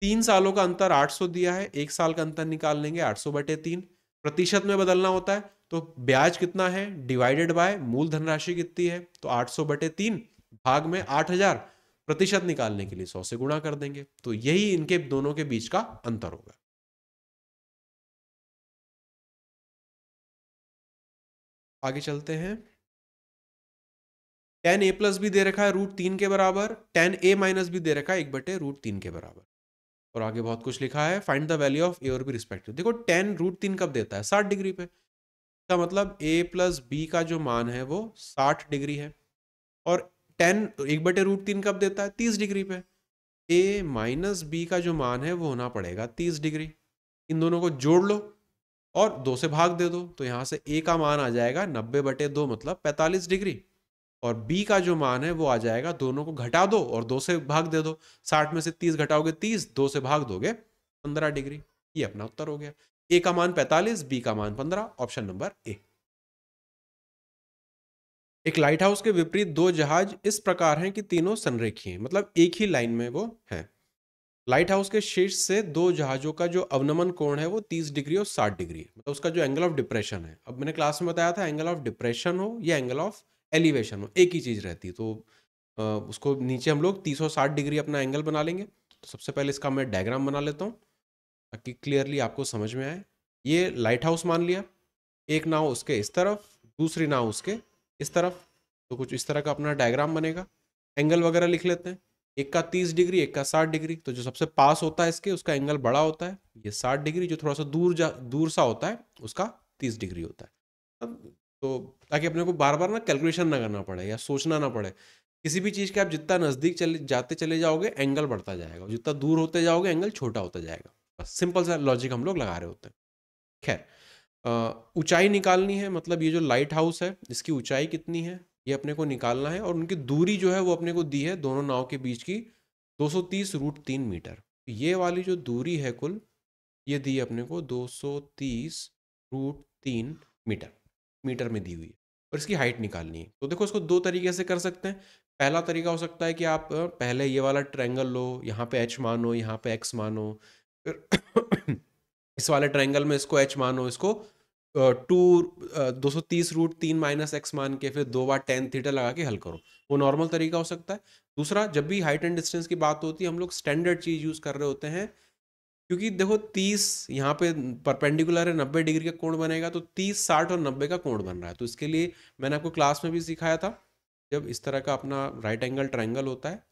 तीन सालों का अंतर आठ सौ दिया है एक साल का अंतर निकाल लेंगे आठ सौ बटे तीन प्रतिशत में बदलना होता है तो ब्याज कितना है डिवाइडेड बाय मूल धनराशि कितनी है तो आठ सौ बटे तीन भाग में आठ हजार प्रतिशत निकालने के लिए सौ से गुणा कर देंगे तो यही इनके दोनों के बीच का अंतर होगा आगे चलते हैं टेन ए प्लस भी दे रखा है रूट तीन के बराबर टेन ए माइनस भी दे रखा है एक बटे रूट तीन के बराबर और आगे बहुत कुछ लिखा है find the value of a और बी रिस्पेक्टिव देखो टेन रूट तीन कब देता है साठ डिग्री पे इसका मतलब ए प्लस बी का जो मान है वो साठ डिग्री है और टेन एक बटे रूट तीन कब देता है तीस डिग्री पे ए माइनस बी का जो मान है वो होना पड़ेगा तीस डिग्री इन दोनों को जोड़ लो और दो से भाग दे दो तो यहाँ से ए का मान आ जाएगा नब्बे बटे दो मतलब पैंतालीस डिग्री और बी का जो मान है वो आ जाएगा दोनों को घटा दो और दो से भाग दे दो साठ में से तीस घटाओगे तीस दो से भाग दोगे पंद्रह डिग्री ये अपना उत्तर हो गया ए का मान पैंतालीस बी का मान पंद्रह ऑप्शन नंबर ए एक लाइट हाउस के विपरीत दो जहाज इस प्रकार हैं कि तीनों संरेखी हैं मतलब एक ही लाइन में वो हैं लाइट हाउस के शीर्ष से दो जहाजों का जो अवनमन कोण है वो 30 डिग्री और 60 डिग्री मतलब उसका जो एंगल ऑफ डिप्रेशन है अब मैंने क्लास में बताया था एंगल ऑफ डिप्रेशन हो या एंगल ऑफ एलिवेशन हो एक ही चीज़ रहती है तो आ, उसको नीचे हम लोग तीस और साठ डिग्री अपना एंगल बना लेंगे तो सबसे पहले इसका मैं डायग्राम बना लेता हूँ ताकि क्लियरली आपको समझ में आए ये लाइट हाउस मान लिया एक नाव उसके इस तरफ दूसरी नाव उसके इस तरफ तो कुछ इस तरह का अपना डायग्राम बनेगा एंगल वगैरह लिख लेते हैं एक का तीस डिग्री एक का साठ डिग्री तो जो सबसे पास होता है इसके उसका एंगल बड़ा होता है ये साठ डिग्री जो थोड़ा सा दूर जा दूर सा होता है उसका तीस डिग्री होता है तो ताकि अपने को बार बार ना कैलकुलेशन ना करना पड़े या सोचना ना पड़े किसी भी चीज़ के आप जितना नज़दीक चले जाते चले जाओगे एंगल बढ़ता जाएगा जितना दूर होते जाओगे एंगल छोटा होता जाएगा बस सिंपल सा लॉजिक हम लोग लगा रहे होते हैं खैर ऊंचाई निकालनी है मतलब ये जो लाइट हाउस है इसकी ऊंचाई कितनी है ये अपने को निकालना है और उनकी दूरी जो है वो अपने को दी है दोनों नाव के बीच की 230 रूट तीन मीटर ये वाली जो दूरी है कुल ये दी अपने को 230 रूट तीन मीटर मीटर में दी हुई है और इसकी हाइट निकालनी है तो देखो इसको दो तरीके से कर सकते हैं पहला तरीका हो सकता है कि आप पहले ये वाला ट्रैंगल लो यहाँ पे एच मानो यहाँ पे एक्स मानो फिर इस वाले ट्रैंगल में इसको एच मानो इसको टू दो सौ तीस रूट तीन माइनस एक्स मान के फिर दो बार टेन थीटा लगा के हल करो वो नॉर्मल तरीका हो सकता है दूसरा जब भी हाइट एंड डिस्टेंस की बात होती है हम लोग स्टैंडर्ड चीज़ यूज़ कर रहे होते हैं क्योंकि देखो तीस यहाँ पे परपेंडिकुलर है नब्बे डिग्री का कोण बनेगा तो तीस साठ और नब्बे का कोण बन रहा है तो इसके लिए मैंने आपको क्लास में भी सिखाया था जब इस तरह का अपना राइट एंगल ट्राइंगल होता है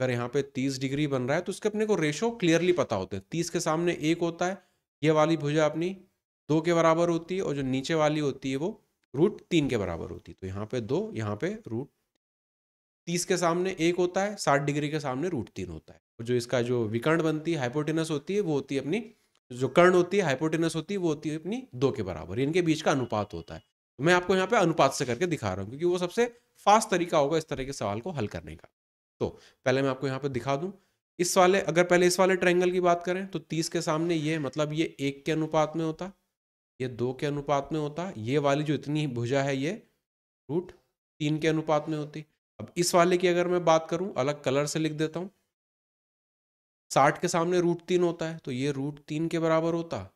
अगर यहाँ पे तीस डिग्री बन रहा है तो उसके अपने को रेशो क्लियरली पता होते हैं तीस के सामने एक होता है ये वाली भुजा अपनी दो के बराबर होती है और जो नीचे वाली होती है वो रूट तीन के बराबर होती है तो यहाँ पे दो यहाँ पे रूट तीस के सामने एक होता है साठ डिग्री के सामने रूट तीन होता है और जो इसका जो विकर्ण बनती है हाइपोटिनस होती है वो होती है अपनी जो कर्ण होती है हाइपोटिनस होती है वो होती है अपनी दो के बराबर इनके बीच का अनुपात होता है तो मैं आपको यहाँ पे अनुपात से करके दिखा रहा हूँ क्योंकि वो सबसे फास्ट तरीका होगा इस तरह के सवाल को हल करने का तो पहले मैं आपको यहाँ पे दिखा दूँ इस वाले अगर पहले इस वाले ट्रायंगल की बात करें तो तीस के सामने ये मतलब ये एक के अनुपात में होता ये दो के अनुपात में होता ये वाली जो इतनी भुजा है ये रूट तीन के अनुपात में होती अब इस वाले की अगर मैं बात करूं अलग कलर से लिख देता हूं साठ के सामने रूट तीन होता है तो ये रूट तीन के बराबर होता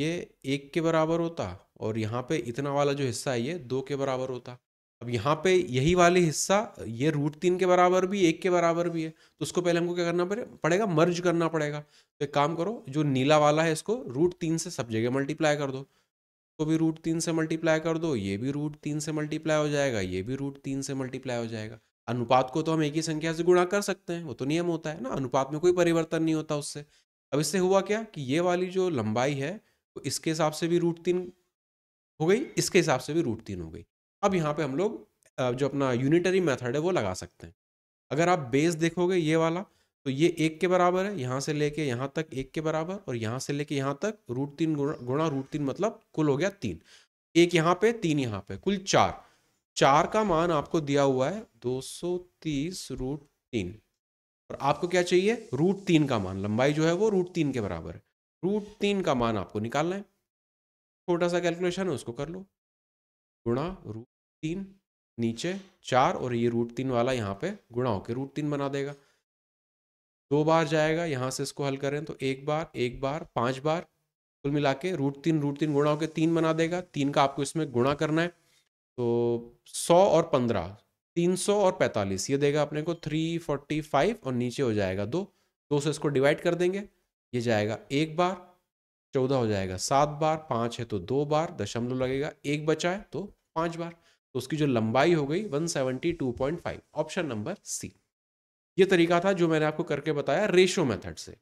ये एक के बराबर होता और यहाँ पे इतना वाला जो हिस्सा है ये दो के बराबर होता अब यहाँ पे यही वाले हिस्सा ये रूट तीन के बराबर भी एक के बराबर भी है तो उसको पहले हमको क्या करना पड़ेगा मर्ज करना पड़ेगा तो एक काम करो जो नीला वाला है इसको रूट तीन से सब जगह मल्टीप्लाई कर दो इसको भी रूट तीन से मल्टीप्लाई कर दो ये भी रूट तीन से मल्टीप्लाई हो जाएगा ये भी रूट तीन से मल्टीप्लाई हो जाएगा अनुपात को तो हम एक ही संख्या से गुणा कर सकते हैं वो तो नियम होता है ना अनुपात में कोई परिवर्तन नहीं होता उससे अब इससे हुआ क्या कि ये वाली जो लंबाई है वो इसके हिसाब से भी रूट तीन हो गई इसके हिसाब से भी रूट तीन हो गई अब यहाँ पे हम लोग जो अपना यूनिटरी मेथड है वो लगा सकते हैं अगर आप बेस देखोगे ये वाला तो ये एक के बराबर है यहाँ से लेके यहाँ तक एक के बराबर और यहाँ से लेके यहाँ तक रूट तीन गुणा रूट तीन मतलब कुल हो गया तीन एक यहाँ पे तीन यहाँ पे कुल चार चार का मान आपको दिया हुआ है दो सौ तीस रूट तीन और आपको क्या चाहिए रूट तीन का मान लंबाई जो है वो रूट तीन के बराबर है रूट तीन का मान आपको निकालना है छोटा सा कैलकुलेशन है उसको कर लो गुणा रूट तीन नीचे चार और ये रूट तीन वाला यहाँ पे गुणा होकर रूट तीन बना देगा दो बार जाएगा यहाँ से इसको हल करें तो एक बार एक बार पाँच बार कुल मिला के रूट तीन रूट तीन गुणा होकर तीन बना देगा तीन का आपको इसमें गुणा करना है तो सौ और पंद्रह तीन सौ और पैंतालीस ये देगा अपने को थ्री फोर्टी फाइव और नीचे हो जाएगा दो दो से इसको डिवाइड कर देंगे ये जाएगा एक बार चौदह हो जाएगा सात बार पाँच है तो दो बार दशमलव लगेगा एक बचा है तो पाँच बार तो उसकी जो लंबाई हो गई 172.5 ऑप्शन नंबर सी ये तरीका था जो मैंने आपको करके बताया रेशो मेथड से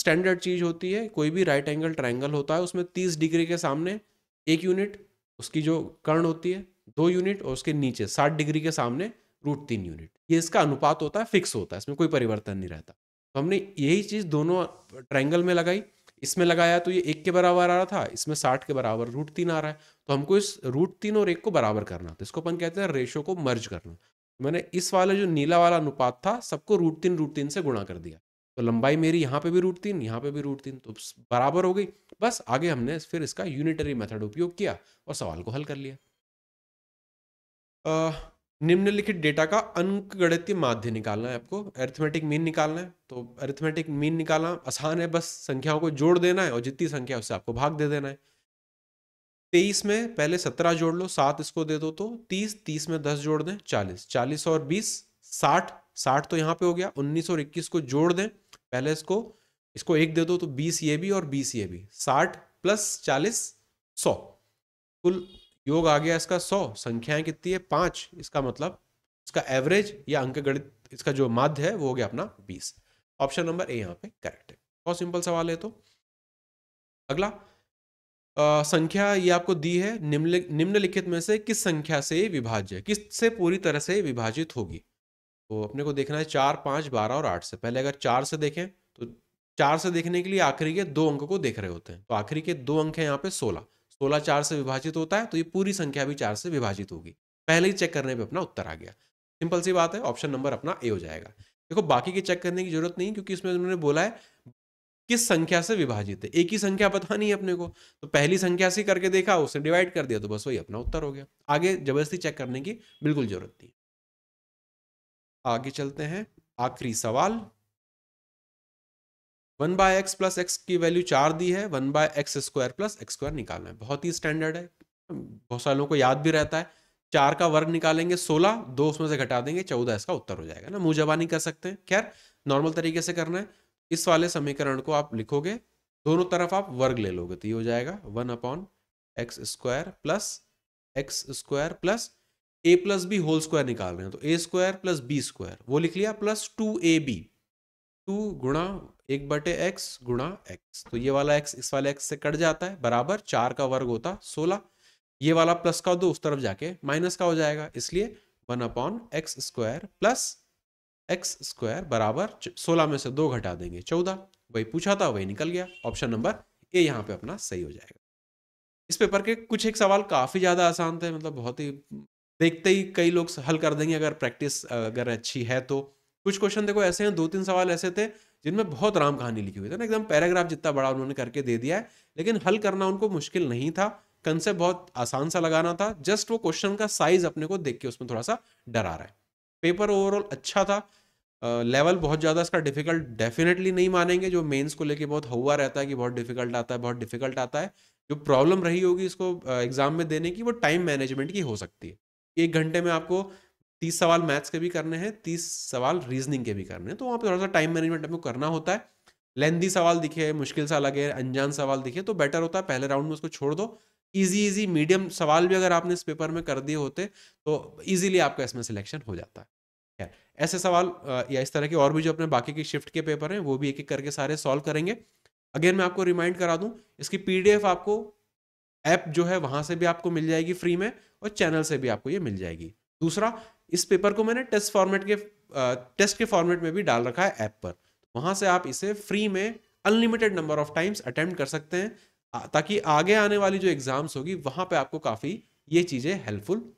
स्टैंडर्ड चीज़ होती है कोई भी राइट एंगल ट्राइंगल होता है उसमें 30 डिग्री के सामने एक यूनिट उसकी जो कर्ण होती है दो यूनिट और उसके नीचे साठ डिग्री के सामने रूट तीन यूनिट ये इसका अनुपात होता है फिक्स होता है इसमें कोई परिवर्तन नहीं रहता तो हमने यही चीज़ दोनों ट्रायंगल में लगाई इसमें लगाया तो ये एक के बराबर आ रहा था इसमें साठ के बराबर रूट तीन आ रहा है तो हमको इस रूट तीन और एक को बराबर करना तो इसको अपन कहते हैं रेशो को मर्ज करना तो मैंने इस वाला जो नीला वाला अनुपात था सबको रूट तीन रूट तीन से गुणा कर दिया तो लंबाई मेरी यहाँ पे भी रूट तीन यहाँ पे भी रूट तीन तो बराबर हो गई बस आगे हमने फिर इसका यूनिटरी मेथड उपयोग किया और सवाल को हल कर लिया निम्नलिखित डेटा का अंकगणितीय माध्य निकालना है आपको अरिथमेटिक मीन निकालना है तो अरिथमेटिक मीन निकालना आसान है बस संख्याओं को जोड़ देना है और जितनी संख्या उससे आपको भाग दे देना है तेईस में पहले सत्रह जोड़ लो सात इसको दे दो तो तीस तीस में दस जोड़ दें चालीस चालीस और बीस साठ साठ तो यहाँ पे हो गया उन्नीस और इक्कीस को जोड़ दें पहले इसको इसको एक दे दो तो बीस ये भी और बीस ये भी साठ प्लस चालीस सौ कुल योग आ गया इसका सौ संख्याएं कितनी है पांच इसका मतलब इसका एवरेज या गणित इसका जो माध्य है वो हो गया अपना बीस ऑप्शन नंबर ए यहाँ पे करेक्ट है बहुत सिंपल सवाल है तो अगला आ, संख्या ये आपको दी है निम्न निम्नलिखित में से किस संख्या से विभाज्य किस से पूरी तरह से विभाजित होगी तो अपने को देखना है चार पांच बारह और आठ से पहले अगर चार से देखें तो चार से देखने के लिए आखिरी के दो अंक को देख रहे होते हैं तो आखिरी के दो अंक है यहाँ पे सोलह सोलह चार से विभाजित होता है तो ये पूरी संख्या भी चार से विभाजित होगी पहले ही चेक करने पे अपना उत्तर आ गया सिंपल सी बात है ऑप्शन नंबर अपना ए हो जाएगा देखो बाकी की चेक करने की जरूरत नहीं क्योंकि इसमें उन्होंने बोला है किस संख्या से विभाजित है एक ही संख्या पता नहीं है अपने को तो पहली संख्या से करके देखा उसने डिवाइड कर दिया तो बस वही अपना उत्तर हो गया आगे जबरदस्ती चेक करने की बिल्कुल जरूरत नहीं आगे चलते हैं आखिरी सवाल one by x plus x की वैल्यू चार दी है one by x square plus x square निकालना है बहुत ही स्टैंडर्ड है बहुत सारे लोगों को याद भी रहता है चार का वर्ग निकालेंगे सोलह दो उसमें से घटा देंगे चौदह इसका उत्तर हो जाएगा ना मुंह जबानी कर सकते हैं खैर नॉर्मल तरीके से करना है इस वाले समीकरण को आप लिखोगे दोनों तरफ आप वर्ग ले लोगे तो ये हो जाएगा one upon x square plus x square plus a plus b whole square निकाल रहे हैं तो a square plus b square वो लिख लिया प्लस टू ए बी टू गुणा एक बटे एक्स गुणा एक्स तो ये वाला एक्स इस वाले एक्स से कट जाता है बराबर चार का वर्ग होता सोलह ये वाला प्लस का दो उस तरफ जाके माइनस का हो जाएगा इसलिए one upon x square plus x square बराबर सोलह में से दो घटा देंगे चौदह वही पूछा था वही निकल गया ऑप्शन नंबर ए यहाँ पे अपना सही हो जाएगा इस पेपर के कुछ एक सवाल काफ़ी ज़्यादा आसान थे मतलब बहुत ही देखते ही कई लोग हल कर देंगे अगर प्रैक्टिस अगर अच्छी है तो कुछ क्वेश्चन देखो ऐसे हैं दो तीन सवाल ऐसे थे जिनमें बहुत राम कहानी लिखी हुई थी ना एकदम पैराग्राफ जितना बड़ा उन्होंने करके दे दिया है लेकिन हल करना उनको मुश्किल नहीं था कंसेप्ट बहुत आसान सा लगाना था जस्ट वो क्वेश्चन का साइज अपने को देख के उसमें थोड़ा सा डरा रहा है पेपर ओवरऑल अच्छा था लेवल uh, बहुत ज़्यादा इसका डिफिकल्ट डेफिनेटली नहीं मानेंगे जो मेंस को लेके बहुत हुआ रहता है कि बहुत डिफिकल्ट आता है बहुत डिफिकल्ट आता है जो प्रॉब्लम रही होगी इसको एग्ज़ाम में देने की वो टाइम मैनेजमेंट की हो सकती है एक घंटे में आपको तीस सवाल मैथ्स के भी करने हैं तीस सवाल रीजनिंग के भी करने हैं तो वहाँ पे थोड़ा सा टाइम मैनेजमेंट आपको करना होता है लेंदी सवाल दिखे मुश्किल सा लगे अनजान सवाल दिखे तो बेटर होता है पहले राउंड में उसको छोड़ दो इजी इजी मीडियम सवाल भी अगर आपने इस पेपर में कर दिए होते तो इजीली आपका इसमें सिलेक्शन हो जाता है खैर ऐसे सवाल या इस तरह के और भी जो अपने बाकी के शिफ्ट के पेपर हैं वो भी एक एक करके सारे सॉल्व करेंगे अगेन मैं आपको रिमाइंड करा दूँ इसकी पी आपको ऐप जो है वहां से भी आपको मिल जाएगी फ्री में और चैनल से भी आपको ये मिल जाएगी दूसरा इस पेपर को मैंने टेस्ट फॉर्मेट के टेस्ट के फॉर्मेट में भी डाल रखा है ऐप पर वहाँ से आप इसे फ्री में unlimited number of times attempt कर सकते हैं ताकि आगे आने वाली जो एग्ज़ाम्स होगी वहाँ पे आपको काफ़ी ये चीज़ें हेल्पफुल